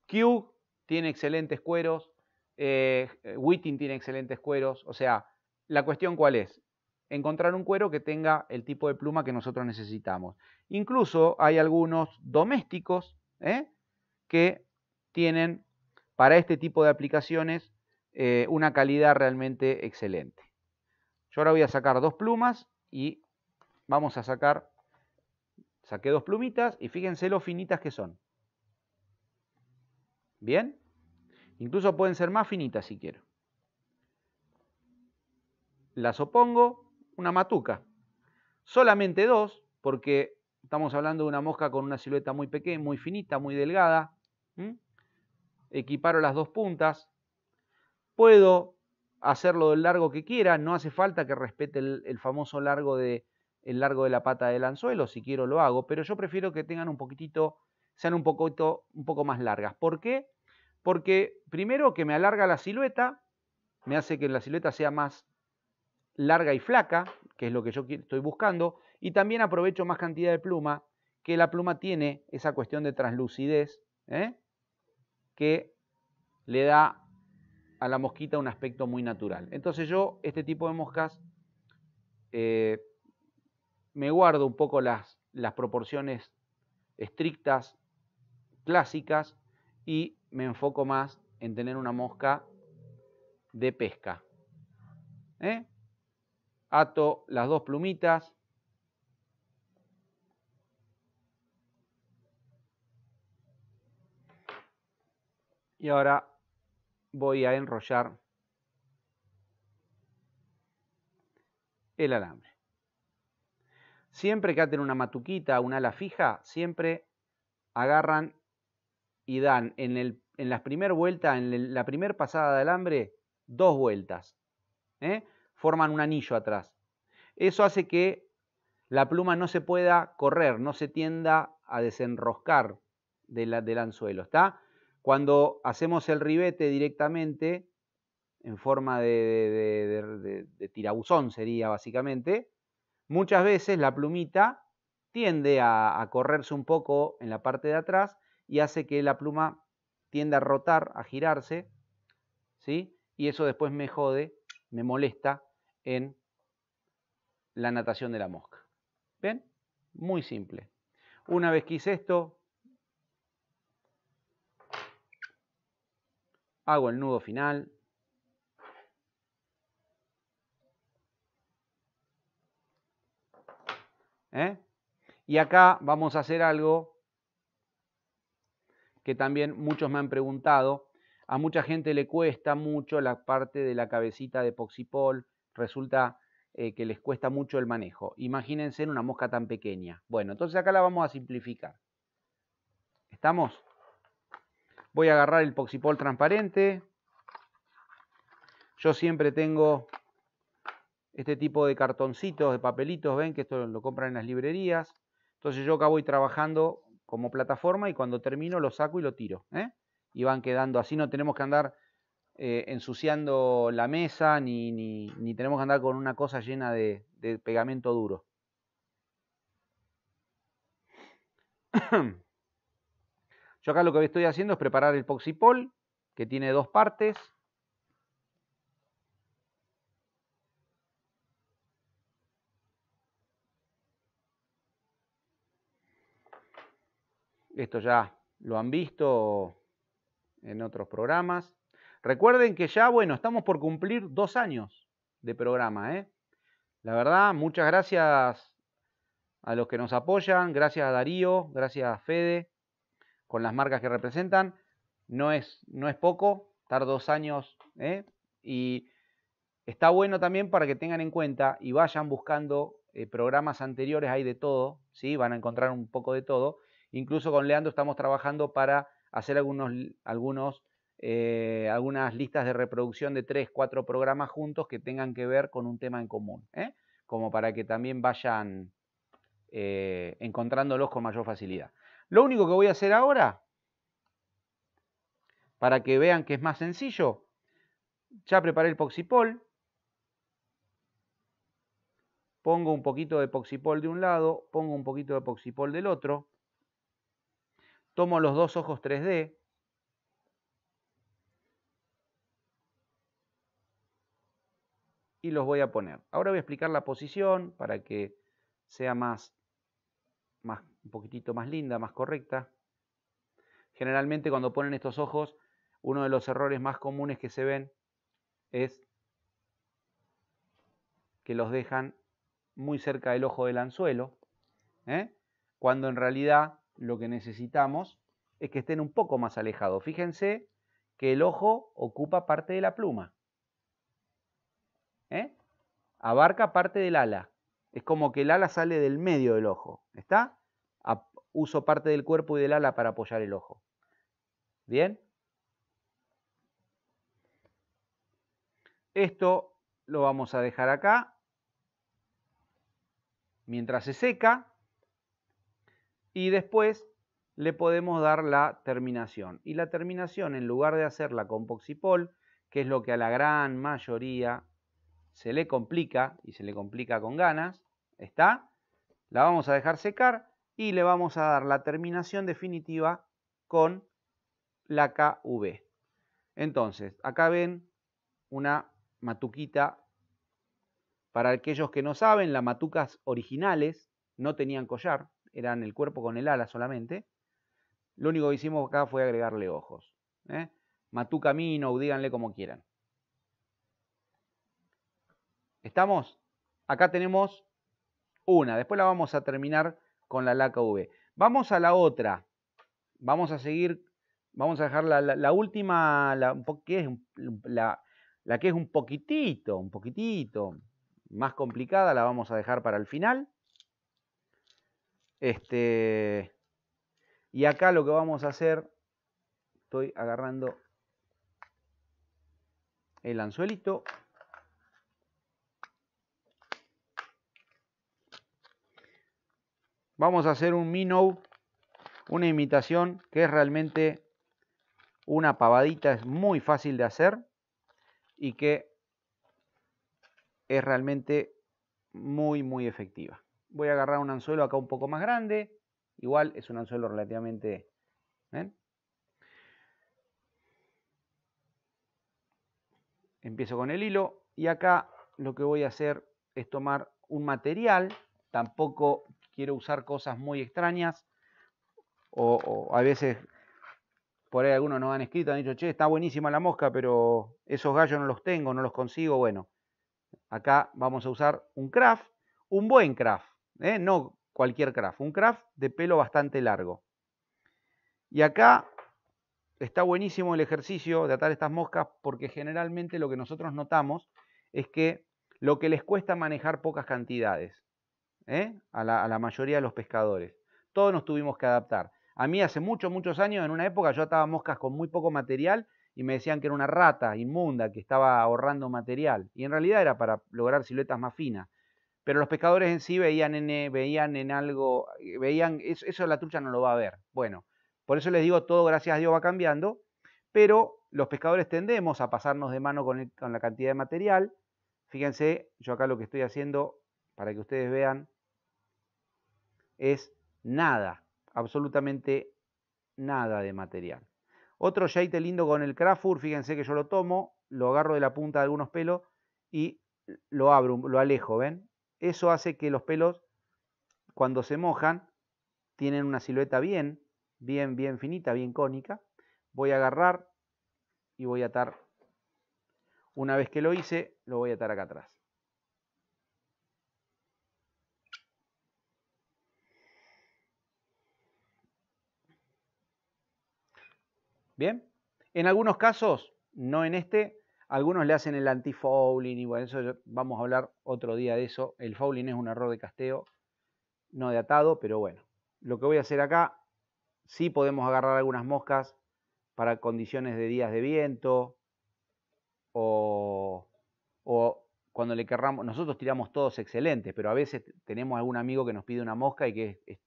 Q tiene excelentes cueros, eh, eh tiene excelentes cueros, o sea, la cuestión cuál es, encontrar un cuero que tenga el tipo de pluma que nosotros necesitamos. Incluso hay algunos domésticos ¿eh? que tienen para este tipo de aplicaciones eh, una calidad realmente excelente. Yo ahora voy a sacar dos plumas y vamos a sacar, saqué dos plumitas y fíjense lo finitas que son. ¿Bien? Incluso pueden ser más finitas si quiero. Las opongo una matuca. Solamente dos, porque estamos hablando de una mosca con una silueta muy pequeña, muy finita, muy delgada. Equiparo las dos puntas. Puedo hacerlo del largo que quiera, no hace falta que respete el, famoso largo de, el largo de la pata del anzuelo, si quiero lo hago, pero yo prefiero que tengan un poquitito, sean un, poquito, un poco más largas. ¿Por qué? Porque primero que me alarga la silueta, me hace que la silueta sea más larga y flaca, que es lo que yo estoy buscando, y también aprovecho más cantidad de pluma, que la pluma tiene esa cuestión de translucidez, ¿eh? que le da a la mosquita un aspecto muy natural. Entonces yo, este tipo de moscas, eh, me guardo un poco las, las proporciones estrictas, clásicas, y me enfoco más en tener una mosca de pesca. ¿Eh? Ato las dos plumitas. Y ahora voy a enrollar el alambre. Siempre que aten una matuquita, una ala fija, siempre agarran y dan en, la primera vuelta, en la primera pasada de alambre, dos vueltas. ¿eh? Forman un anillo atrás. Eso hace que la pluma no se pueda correr, no se tienda a desenroscar del, del anzuelo. ¿Está? Cuando hacemos el ribete directamente, en forma de, de, tirabuzón sería básicamente, muchas veces la plumita tiende a, correrse un poco en la parte de atrás y hace que la pluma tienda a rotar, a girarse, ¿sí? y eso después me jode, me molesta en la natación de la mosca. ¿Ven? Muy simple. Una vez que hice esto, hago el nudo final. ¿Eh? Y acá vamos a hacer algo que también muchos me han preguntado. A mucha gente le cuesta mucho la parte de la cabecita de Poxipol. Resulta eh, que les cuesta mucho el manejo. Imagínense en una mosca tan pequeña. Bueno, entonces acá la vamos a simplificar. ¿Estamos? Voy a agarrar el poxipol transparente. Yo siempre tengo este tipo de cartoncitos, de papelitos, ven que esto lo compran en las librerías. Entonces yo acá voy trabajando como plataforma y cuando termino lo saco y lo tiro. ¿eh? Y van quedando, así no tenemos que andar eh, ensuciando la mesa ni, tenemos que andar con una cosa llena de pegamento duro. Yo acá lo que estoy haciendo es preparar el poxipol, que tiene dos partes. Esto ya lo han visto en otros programas. Recuerden que ya, bueno, estamos por cumplir dos años de programa. ¿eh? La verdad, muchas gracias a los que nos apoyan. Gracias a Darío, gracias a Fede, con las marcas que representan. No es, no es poco, estar dos años. ¿eh? Y está bueno también para que tengan en cuenta y vayan buscando eh, programas anteriores, hay de todo, van a encontrar un poco de todo. Incluso con Leandro estamos trabajando para hacer algunos, algunos eh, algunas listas de reproducción de tres, cuatro programas juntos que tengan que ver con un tema en común, como para que también vayan encontrándolos con mayor facilidad. Lo único que voy a hacer ahora, para que vean que es más sencillo, ya preparé el poxipol. Pongo un poquito de poxipol de un lado, pongo un poquito de poxipol del otro. Tomo los dos ojos 3D, y los voy a poner. Ahora voy a explicar la posición para que sea más, más un poquitito más linda, más correcta. Generalmente cuando ponen estos ojos, uno de los errores más comunes que se ven es que los dejan muy cerca del ojo del anzuelo, ¿eh? cuando en realidad lo que necesitamos es que estén un poco más alejados. Fíjense que el ojo ocupa parte de la pluma, ¿eh? abarca parte del ala, es como que el ala sale del medio del ojo, ¿está? uso parte del cuerpo y del ala para apoyar el ojo. ¿Bien? Esto lo vamos a dejar acá. Mientras se seca. Y después le podemos dar la terminación. Y la terminación, en lugar de hacerla con Poxipol, que es lo que a la gran mayoría se le complica, y se le complica con ganas, ¿está? La vamos a dejar secar y le vamos a dar la terminación definitiva con la KV. Entonces, acá ven una matuquita. Para aquellos que no saben, las matucas originales no tenían collar, eran el cuerpo con el ala solamente. Lo único que hicimos acá fue agregarle ojos. ¿eh? Matuca mino, díganle como quieran. ¿Estamos? Acá tenemos una. Después la vamos a terminar con la laca V. Vamos a la otra. Vamos a seguir, vamos a dejar la, última, la, que es, la que es un poquitito, un poquitito más complicada, la vamos a dejar para el final. Este, y acá lo que vamos a hacer, estoy agarrando el anzuelito, vamos a hacer un minnow, una imitación que es realmente una pavadita, es muy fácil de hacer y que es realmente muy muy efectiva. Voy a agarrar un anzuelo acá un poco más grande, igual es un anzuelo relativamente... Empiezo con el hilo y acá lo que voy a hacer es tomar un material, tampoco quiero usar cosas muy extrañas, o, a veces por ahí algunos nos han escrito, han dicho, che, está buenísima la mosca, pero esos gallos no los tengo, no los consigo. Bueno, acá vamos a usar un craft, un buen craft, ¿eh? no cualquier craft, un craft de pelo bastante largo. Y acá está buenísimo el ejercicio de atar estas moscas porque generalmente lo que nosotros notamos es que lo que les cuesta manejar pocas cantidades. ¿eh? a, la, mayoría de los pescadores. Todos nos tuvimos que adaptar. A mí hace muchos, muchos años, en una época, yo ataba moscas con muy poco material y me decían que era una rata inmunda que estaba ahorrando material. Y en realidad era para lograr siluetas más finas. Pero los pescadores en sí veían en, algo, veían, eso, la trucha no lo va a ver. Bueno, por eso les digo, todo gracias a Dios va cambiando, pero los pescadores tendemos a pasarnos de mano con, con la cantidad de material. Fíjense, yo acá lo que estoy haciendo, para que ustedes vean, es nada, absolutamente nada de material. Otro yate lindo con el fur, fíjense que yo lo tomo, lo agarro de la punta de algunos pelos y lo abro, lo alejo, ¿ven? Eso hace que los pelos, cuando se mojan, tienen una silueta bien, bien, bien finita, bien cónica. Voy a agarrar y voy a atar, una vez que lo hice, lo voy a atar acá atrás. ¿Bien? En algunos casos, no en este, algunos le hacen el anti-fouling y bueno, eso vamos a hablar otro día de eso. El fouling es un error de casteo, no de atado, pero bueno. Lo que voy a hacer acá, sí podemos agarrar algunas moscas para condiciones de días de viento o, o cuando le querramos, nosotros tiramos todos excelentes, pero a veces tenemos algún amigo que nos pide una mosca y que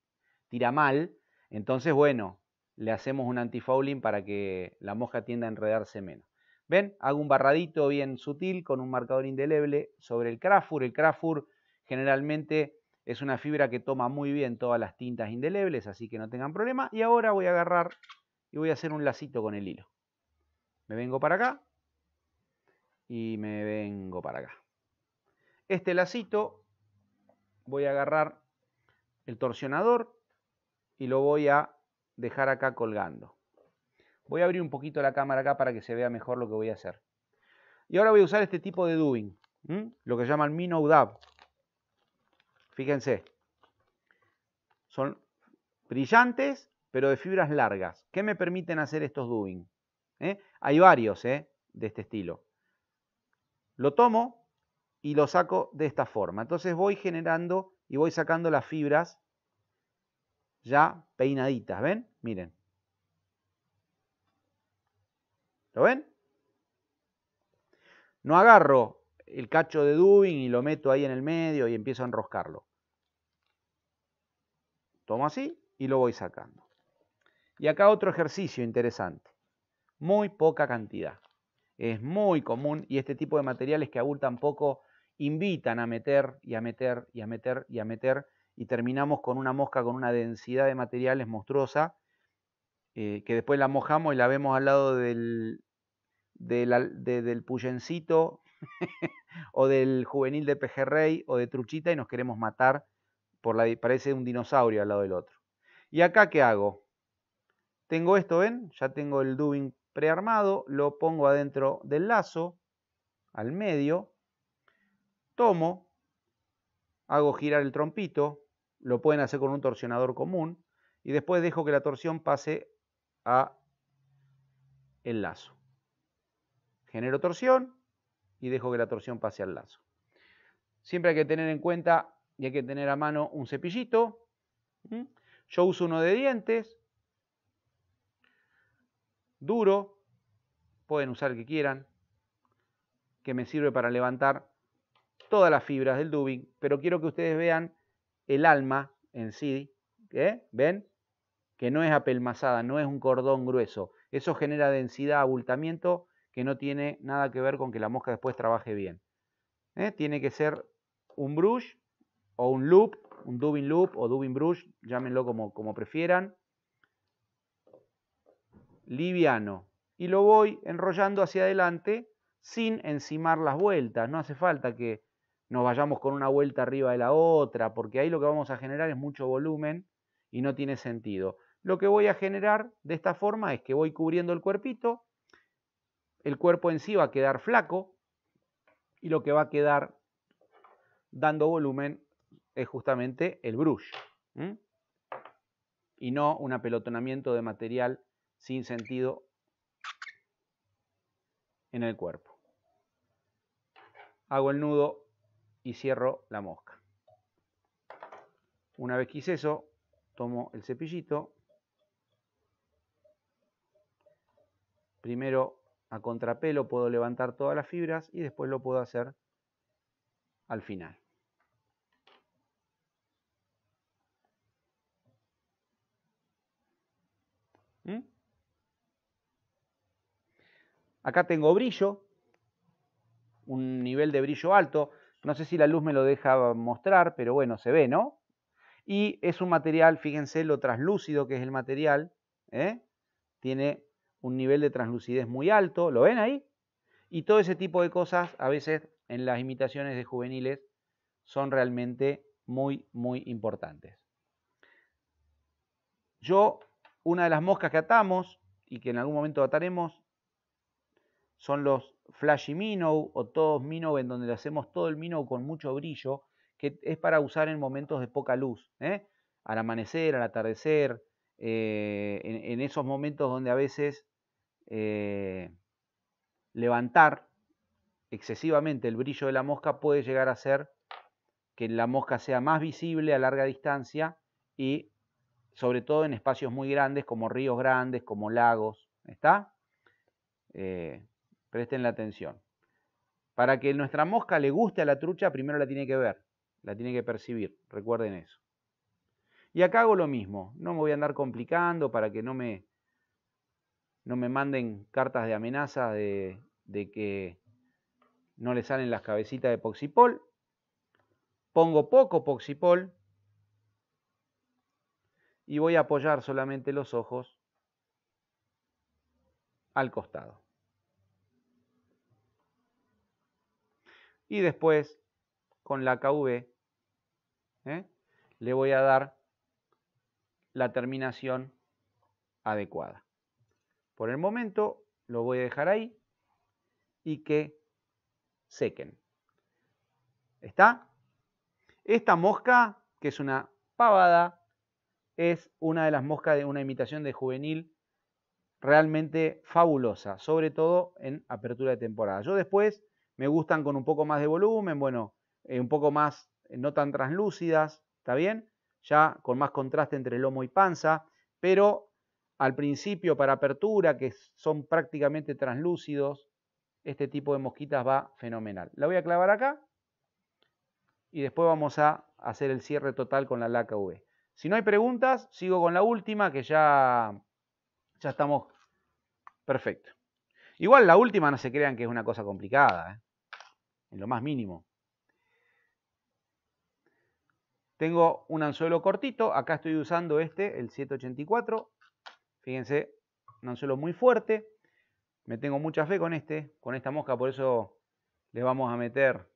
tira mal, entonces bueno, le hacemos un antifouling para que la mosca tienda a enredarse menos. ¿Ven? Hago un barradito bien sutil con un marcador indeleble sobre el crafur. El crafur generalmente es una fibra que toma muy bien todas las tintas indelebles, así que no tengan problema. Y ahora voy a agarrar y voy a hacer un lacito con el hilo. Me vengo para acá y me vengo para acá. Este lacito voy a agarrar el torsionador y lo voy a dejar acá colgando. Voy a abrir un poquito la cámara acá para que se vea mejor lo que voy a hacer. Y ahora voy a usar este tipo de doing, lo que llaman minodab. Fíjense, son brillantes, pero de fibras largas. ¿Qué me permiten hacer estos doing? ¿Eh? Hay varios ¿eh? de este estilo. Lo tomo y lo saco de esta forma. Entonces voy generando y voy sacando las fibras ya peinaditas, ¿ven? Miren. ¿Lo ven? No agarro el cacho de dubbing y lo meto ahí en el medio y empiezo a enroscarlo. Tomo así y lo voy sacando. Y acá otro ejercicio interesante. Muy poca cantidad. Es muy común y este tipo de materiales que abultan poco invitan a meter y a meter y a meter y a meter y terminamos con una mosca con una densidad de materiales monstruosa, eh, que después la mojamos y la vemos al lado del, del, puyencito o del juvenil de pejerrey o de truchita y nos queremos matar, por la, parece un dinosaurio al lado del otro. ¿Y acá qué hago? Tengo esto, ¿ven? Ya tengo el dubbing prearmado, lo pongo adentro del lazo, al medio, tomo, hago girar el trompito, lo pueden hacer con un torsionador común y después dejo que la torsión pase a el lazo. Genero torsión y dejo que la torsión pase al lazo. Siempre hay que tener en cuenta y hay que tener a mano un cepillito. Yo uso uno de dientes, duro, pueden usar el que quieran, que me sirve para levantar todas las fibras del dubbing, pero quiero que ustedes vean el alma en sí, ¿eh? ¿ven? Que no es apelmazada, no es un cordón grueso. Eso genera densidad, abultamiento, que no tiene nada que ver con que la mosca después trabaje bien. ¿eh? Tiene que ser un brush o un loop, un dubbing loop o dubbing brush, llámenlo como, como prefieran. Liviano. Y lo voy enrollando hacia adelante sin encimar las vueltas. No hace falta que nos vayamos con una vuelta arriba de la otra, porque ahí lo que vamos a generar es mucho volumen y no tiene sentido. Lo que voy a generar de esta forma es que voy cubriendo el cuerpito, el cuerpo en sí va a quedar flaco y lo que va a quedar dando volumen es justamente el brush y no un apelotonamiento de material sin sentido en el cuerpo. Hago el nudo y cierro la mosca. Una vez que hice eso, tomo el cepillito, primero a contrapelo puedo levantar todas las fibras y después lo puedo hacer al final. ¿Mm? Acá tengo brillo, un nivel de brillo alto. No sé si la luz me lo deja mostrar, pero bueno, se ve, ¿no? Y es un material, fíjense lo translúcido que es el material, ¿eh? tiene un nivel de translucidez muy alto, ¿lo ven ahí? Y todo ese tipo de cosas a veces en las imitaciones de juveniles son realmente muy, muy importantes. Yo, una de las moscas que atamos y que en algún momento ataremos, son los Flashy Minnow o todos Minnow en donde le hacemos todo el Minnow con mucho brillo, que es para usar en momentos de poca luz, ¿eh? al amanecer, al atardecer, eh, en, esos momentos donde a veces eh, levantar excesivamente el brillo de la mosca puede llegar a ser que la mosca sea más visible a larga distancia y sobre todo en espacios muy grandes como ríos grandes, como lagos, ¿está? Presten la atención. Para que nuestra mosca le guste a la trucha, primero la tiene que ver, la tiene que percibir. Recuerden eso. Y acá hago lo mismo. No me voy a andar complicando para que no me, no me manden cartas de amenaza de, de que no le salen las cabecitas de poxipol. Pongo poco poxipol y voy a apoyar solamente los ojos al costado. Y después, con la KV, ¿eh? le voy a dar la terminación adecuada. Por el momento lo voy a dejar ahí y que sequen. ¿Está? Esta mosca, que es una pavada, es una de las moscas de una imitación de juvenil realmente fabulosa, sobre todo en apertura de temporada. Yo después me gustan con un poco más de volumen, bueno, eh, un poco más, eh, no tan translúcidas, ¿está bien? Ya con más contraste entre lomo y panza, pero al principio para apertura, que son prácticamente translúcidos, este tipo de mosquitas va fenomenal. La voy a clavar acá y después vamos a hacer el cierre total con la laca v Si no hay preguntas, sigo con la última que ya, ya estamos perfecto. Igual la última no se crean que es una cosa complicada. ¿eh? en lo más mínimo. Tengo un anzuelo cortito, acá estoy usando este, el 784. Fíjense, un anzuelo muy fuerte. Me tengo mucha fe con este, con esta mosca, por eso le vamos a meter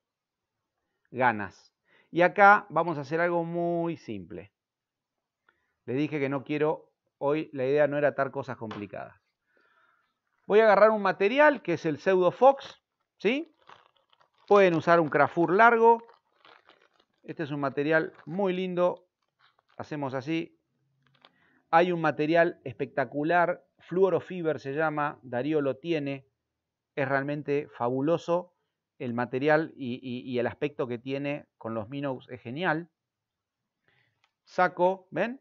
ganas. Y acá vamos a hacer algo muy simple. Le dije que no quiero, hoy la idea no era atar cosas complicadas. Voy a agarrar un material que es el pseudo fox, ¿sí? Pueden usar un crafur largo. Este es un material muy lindo. Hacemos así. Hay un material espectacular. Fluorofiber se llama. Darío lo tiene. Es realmente fabuloso el material y, el aspecto que tiene con los Minos, es genial. Saco, ¿ven?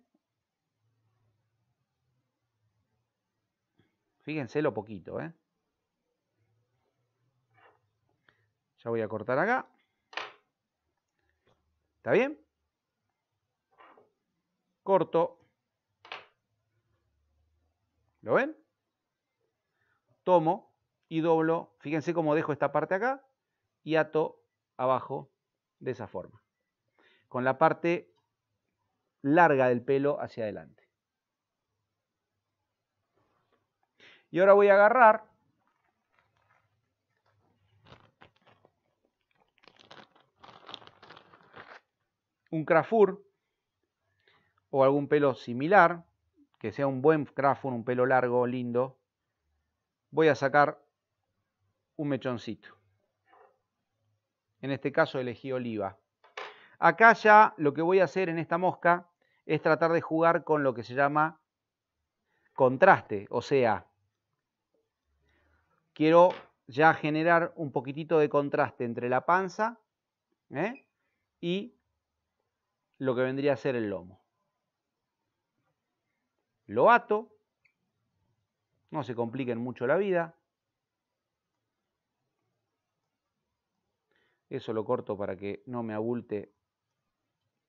Fíjense lo poquito, ¿eh? Ya voy a cortar acá. ¿Está bien? Corto. ¿Lo ven? Tomo y doblo. Fíjense cómo dejo esta parte acá y ato abajo de esa forma. Con la parte larga del pelo hacia adelante. Y ahora voy a agarrar un Crafur o algún pelo similar, que sea un buen Crafur, un pelo largo, lindo, voy a sacar un mechoncito. En este caso elegí oliva. Acá ya lo que voy a hacer en esta mosca es tratar de jugar con lo que se llama contraste, o sea, quiero ya generar un poquitito de contraste entre la panza ¿eh? y lo que vendría a ser el lomo. Lo ato, no se compliquen mucho la vida. Eso lo corto para que no me abulte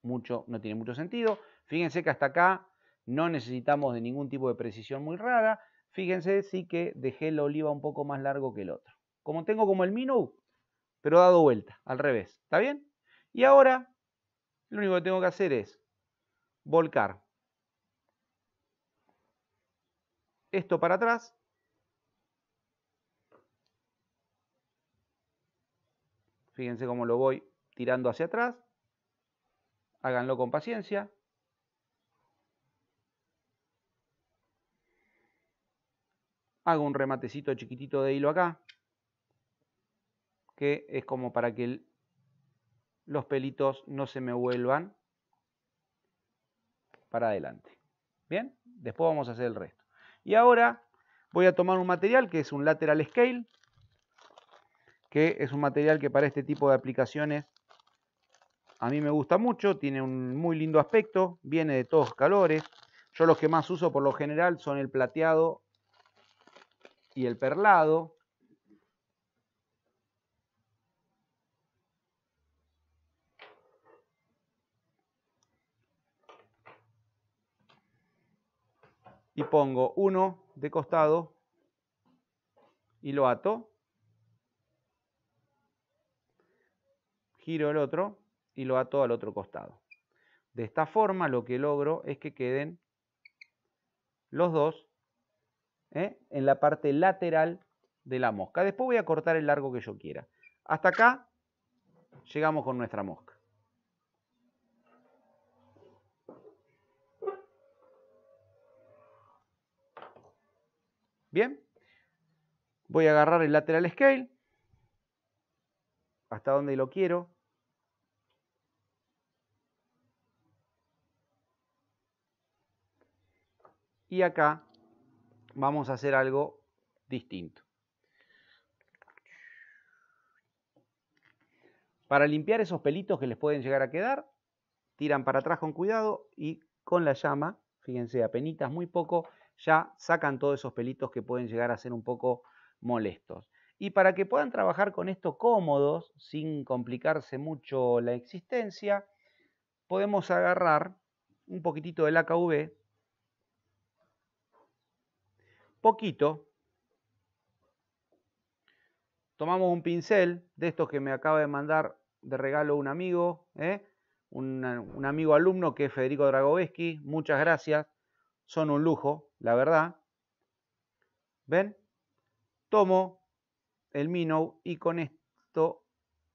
mucho, no tiene mucho sentido. Fíjense que hasta acá no necesitamos de ningún tipo de precisión muy rara. Fíjense sí que dejé la oliva un poco más largo que el otro. Como tengo como el minú, pero dado vuelta, al revés. ¿Está bien? Y ahora lo único que tengo que hacer es volcar esto para atrás. Fíjense cómo lo voy tirando hacia atrás. Háganlo con paciencia. Hago un rematecito chiquitito de hilo acá, que es como para que el los pelitos no se me vuelvan para adelante. Bien, después vamos a hacer el resto. Y ahora voy a tomar un material que es un lateral scale, que es un material que para este tipo de aplicaciones a mí me gusta mucho, tiene un muy lindo aspecto, viene de todos calores. Yo los que más uso por lo general son el plateado y el perlado, y pongo uno de costado y lo ato. Giro el otro y lo ato al otro costado. De esta forma lo que logro es que queden los dos ¿eh? en la parte lateral de la mosca. Después voy a cortar el largo que yo quiera. Hasta acá llegamos con nuestra mosca. Bien, voy a agarrar el lateral scale hasta donde lo quiero. Y acá vamos a hacer algo distinto. Para limpiar esos pelitos que les pueden llegar a quedar, tiran para atrás con cuidado y con la llama, fíjense, apenitas muy poco, ya sacan todos esos pelitos que pueden llegar a ser un poco molestos. Y para que puedan trabajar con esto cómodos, sin complicarse mucho la existencia, podemos agarrar un poquitito del AKV, poquito, tomamos un pincel de estos que me acaba de mandar de regalo un amigo, ¿eh? un, amigo alumno que es Federico Dragoveski, muchas gracias, son un lujo, la verdad. ¿Ven? Tomo el Minnow y con esto,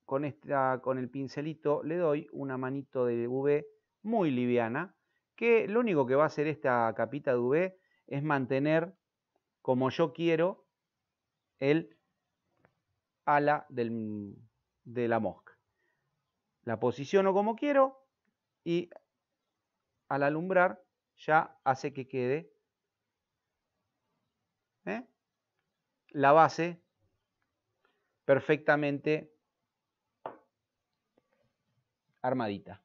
con, esta, con el pincelito, le doy una manito de V muy liviana, que lo único que va a hacer esta capita de V es mantener como yo quiero el ala de la mosca. La posiciono como quiero y al alumbrar ya hace que quede ¿eh? la base perfectamente armadita.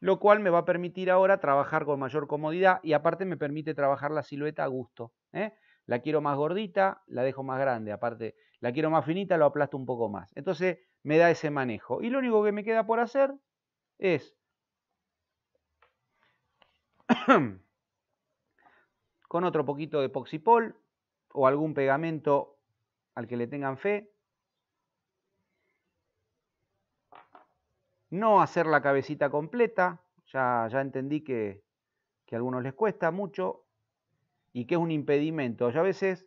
Lo cual me va a permitir ahora trabajar con mayor comodidad y aparte me permite trabajar la silueta a gusto. ¿eh? La quiero más gordita, la dejo más grande. Aparte, la quiero más finita, lo aplasto un poco más. Entonces me da ese manejo. Y lo único que me queda por hacer es con otro poquito de poxipol, o algún pegamento al que le tengan fe. No hacer la cabecita completa, ya, ya entendí que, que a algunos les cuesta mucho y que es un impedimento. Yo a veces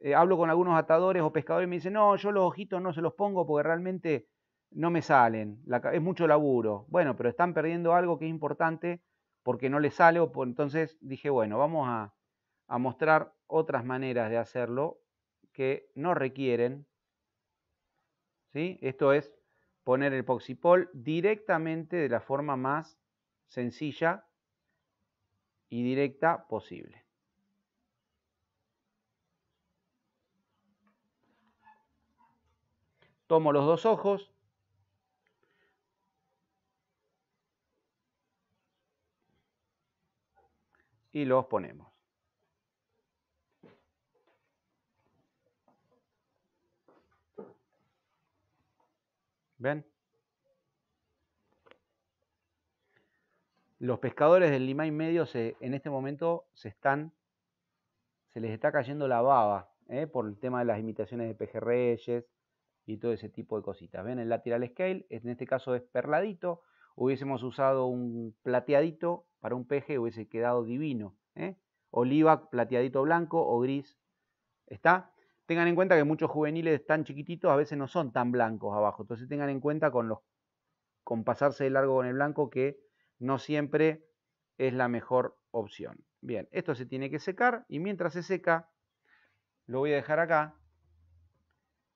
eh, hablo con algunos atadores o pescadores y me dicen, no, yo los ojitos no se los pongo porque realmente no me salen, es mucho laburo. Bueno, pero están perdiendo algo que es importante porque no les sale, o entonces dije, bueno, vamos a, a mostrar otras maneras de hacerlo que no requieren. ¿sí? Esto es poner el poxipol directamente de la forma más sencilla y directa posible. Tomo los dos ojos. Y los ponemos. ¿Ven? Los pescadores del lima y Medio se, en este momento se están, se les está cayendo la baba ¿eh? por el tema de las imitaciones de pejerreyes y todo ese tipo de cositas. ¿Ven? El lateral scale, en este caso es perladito, hubiésemos usado un plateadito para un peje, hubiese quedado divino. ¿eh? Oliva, plateadito blanco o gris. ¿Está? Tengan en cuenta que muchos juveniles tan chiquititos a veces no son tan blancos abajo. Entonces tengan en cuenta con, los, con pasarse de largo con el blanco que no siempre es la mejor opción. Bien, esto se tiene que secar y mientras se seca, lo voy a dejar acá.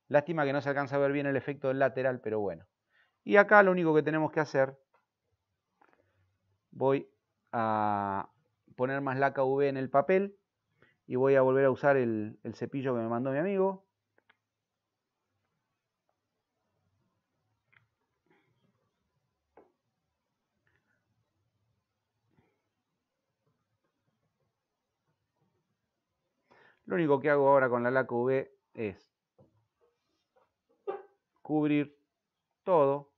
Lástima que no se alcanza a ver bien el efecto del lateral, pero bueno. Y acá lo único que tenemos que hacer, voy a poner más laca UV en el papel y voy a volver a usar el, cepillo que me mandó mi amigo. Lo único que hago ahora con la laca V es cubrir todo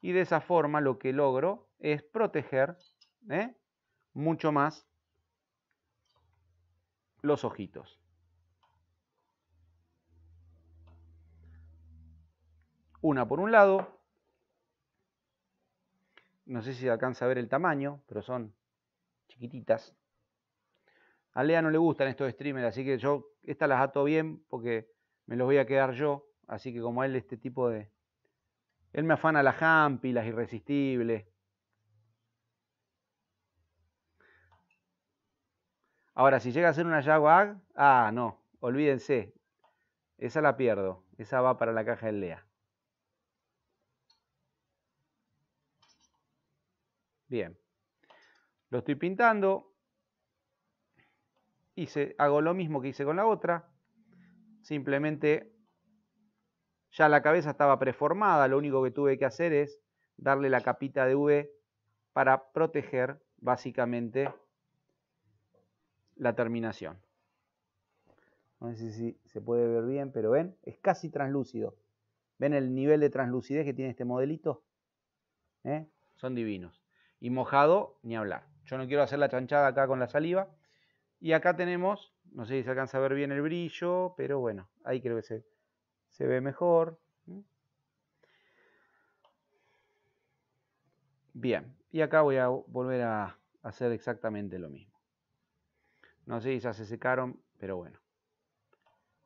y de esa forma lo que logro es proteger ¿eh? mucho más los ojitos. Una por un lado. No sé si alcanza a ver el tamaño, pero son chiquititas. A Lea no le gustan estos streamers, así que yo estas las ato bien porque me los voy a quedar yo. Así que como él, este tipo de... Él me afana las hampi, las irresistibles, Ahora, si llega a ser una Jaguar, ah, no, olvídense. Esa la pierdo. Esa va para la caja del Lea. Bien. Lo estoy pintando. Hice, hago lo mismo que hice con la otra. Simplemente ya la cabeza estaba preformada. Lo único que tuve que hacer es darle la capita de V para proteger básicamente la terminación. No sé si se puede ver bien, pero ven, es casi translúcido. ¿Ven el nivel de translucidez que tiene este modelito? ¿Eh? Son divinos. Y mojado, ni hablar. Yo no quiero hacer la chanchada acá con la saliva. Y acá tenemos, no sé si se alcanza a ver bien el brillo, pero bueno, ahí creo que se, se ve mejor. Bien, y acá voy a volver a hacer exactamente lo mismo. No sé si ya se secaron, pero bueno.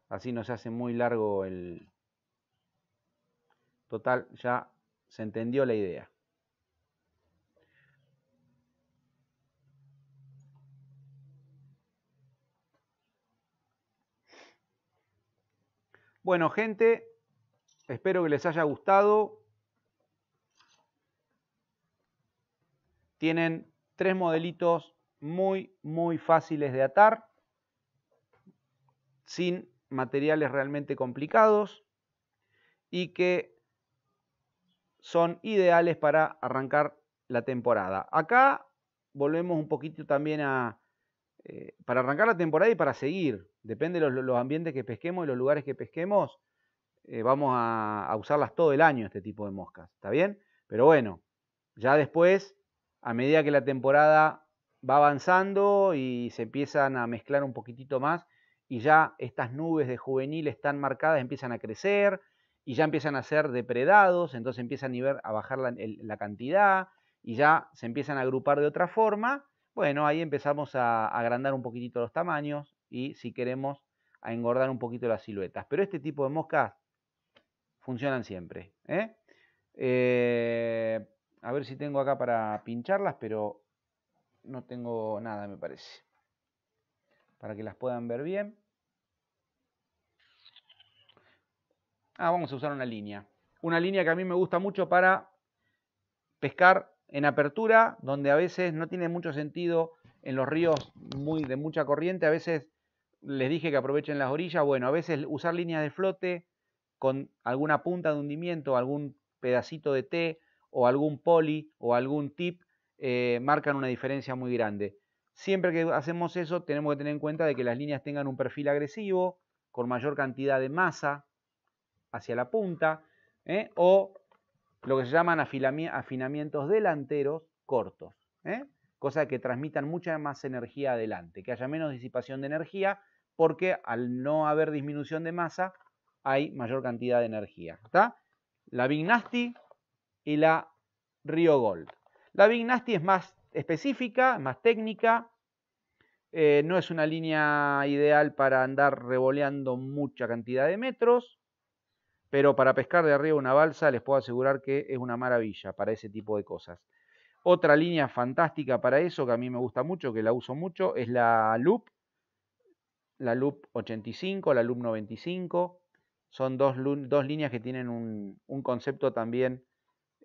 Así no se hace muy largo el... Total, ya se entendió la idea. Bueno, gente, espero que les haya gustado. Tienen tres modelitos muy, muy fáciles de atar, sin materiales realmente complicados y que son ideales para arrancar la temporada. Acá volvemos un poquito también a... Eh, para arrancar la temporada y para seguir, depende de los, ambientes que pesquemos y los lugares que pesquemos, eh, vamos a usarlas todo el año este tipo de moscas, ¿está bien? Pero bueno, ya después, a medida que la temporada va avanzando y se empiezan a mezclar un poquitito más y ya estas nubes de juveniles están marcadas empiezan a crecer y ya empiezan a ser depredados, entonces empiezan a, bajar la, la cantidad y ya se empiezan a agrupar de otra forma. Bueno, ahí empezamos a, agrandar un poquitito los tamaños y si queremos a engordar un poquito las siluetas. Pero este tipo de moscas funcionan siempre. ¿eh? Eh, a ver si tengo acá para pincharlas, pero no tengo nada, me parece. Para que las puedan ver bien. Ah, vamos a usar una línea. Una línea que a mí me gusta mucho para pescar en apertura, donde a veces no tiene mucho sentido en los ríos muy de mucha corriente. A veces les dije que aprovechen las orillas. Bueno, a veces usar líneas de flote con alguna punta de hundimiento, algún pedacito de té o algún poli o algún tip eh, marcan una diferencia muy grande. Siempre que hacemos eso tenemos que tener en cuenta de que las líneas tengan un perfil agresivo, con mayor cantidad de masa hacia la punta, ¿eh? o lo que se llaman afinamientos delanteros cortos, ¿eh? cosa que transmitan mucha más energía adelante, que haya menos disipación de energía, porque al no haber disminución de masa hay mayor cantidad de energía. La Big y la Rio Gold. La Big Nasty es más específica, más técnica. Eh, no es una línea ideal para andar revoleando mucha cantidad de metros, pero para pescar de arriba una balsa les puedo asegurar que es una maravilla para ese tipo de cosas. Otra línea fantástica para eso que a mí me gusta mucho, que la uso mucho, es la Loop, la Loop 85, la Loop 95. Son dos, dos líneas que tienen un, concepto también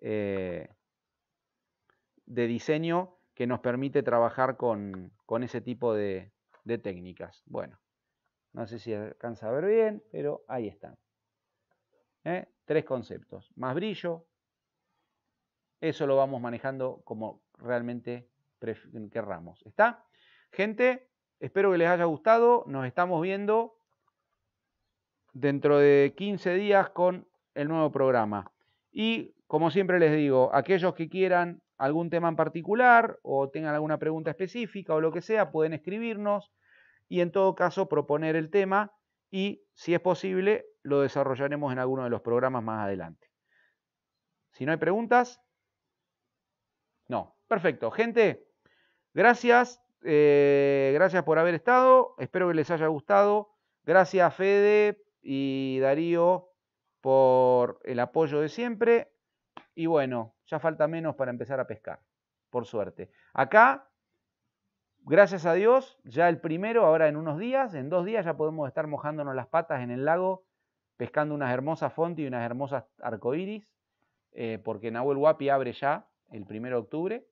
eh, de diseño que nos permite trabajar con, ese tipo de, técnicas. Bueno, no sé si alcanza a ver bien, pero ahí están. ¿Eh? Tres conceptos. Más brillo. Eso lo vamos manejando como realmente querramos. ¿Está? Gente, espero que les haya gustado. Nos estamos viendo dentro de 15 días con el nuevo programa. Y como siempre les digo, aquellos que quieran algún tema en particular o tengan alguna pregunta específica o lo que sea, pueden escribirnos y en todo caso proponer el tema y si es posible lo desarrollaremos en alguno de los programas más adelante. Si no hay preguntas, no. Perfecto. Gente, gracias. Eh, gracias por haber estado. Espero que les haya gustado. Gracias Fede y Darío por el apoyo de siempre. Y bueno, ya falta menos para empezar a pescar, por suerte. Acá, gracias a Dios, ya el primero, ahora en unos días, en dos días ya podemos estar mojándonos las patas en el lago, pescando unas hermosas fontes y unas hermosas arcoíris, eh, porque Nahuel Huapi abre ya el primero de octubre.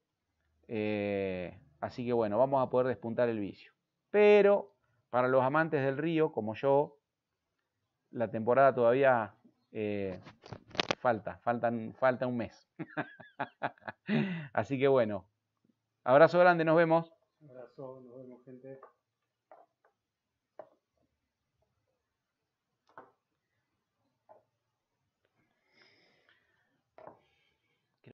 Eh, así que bueno, vamos a poder despuntar el vicio. Pero para los amantes del río, como yo, la temporada todavía eh, falta, faltan, falta un mes. Así que bueno, abrazo grande, nos vemos. Abrazo, nos vemos gente.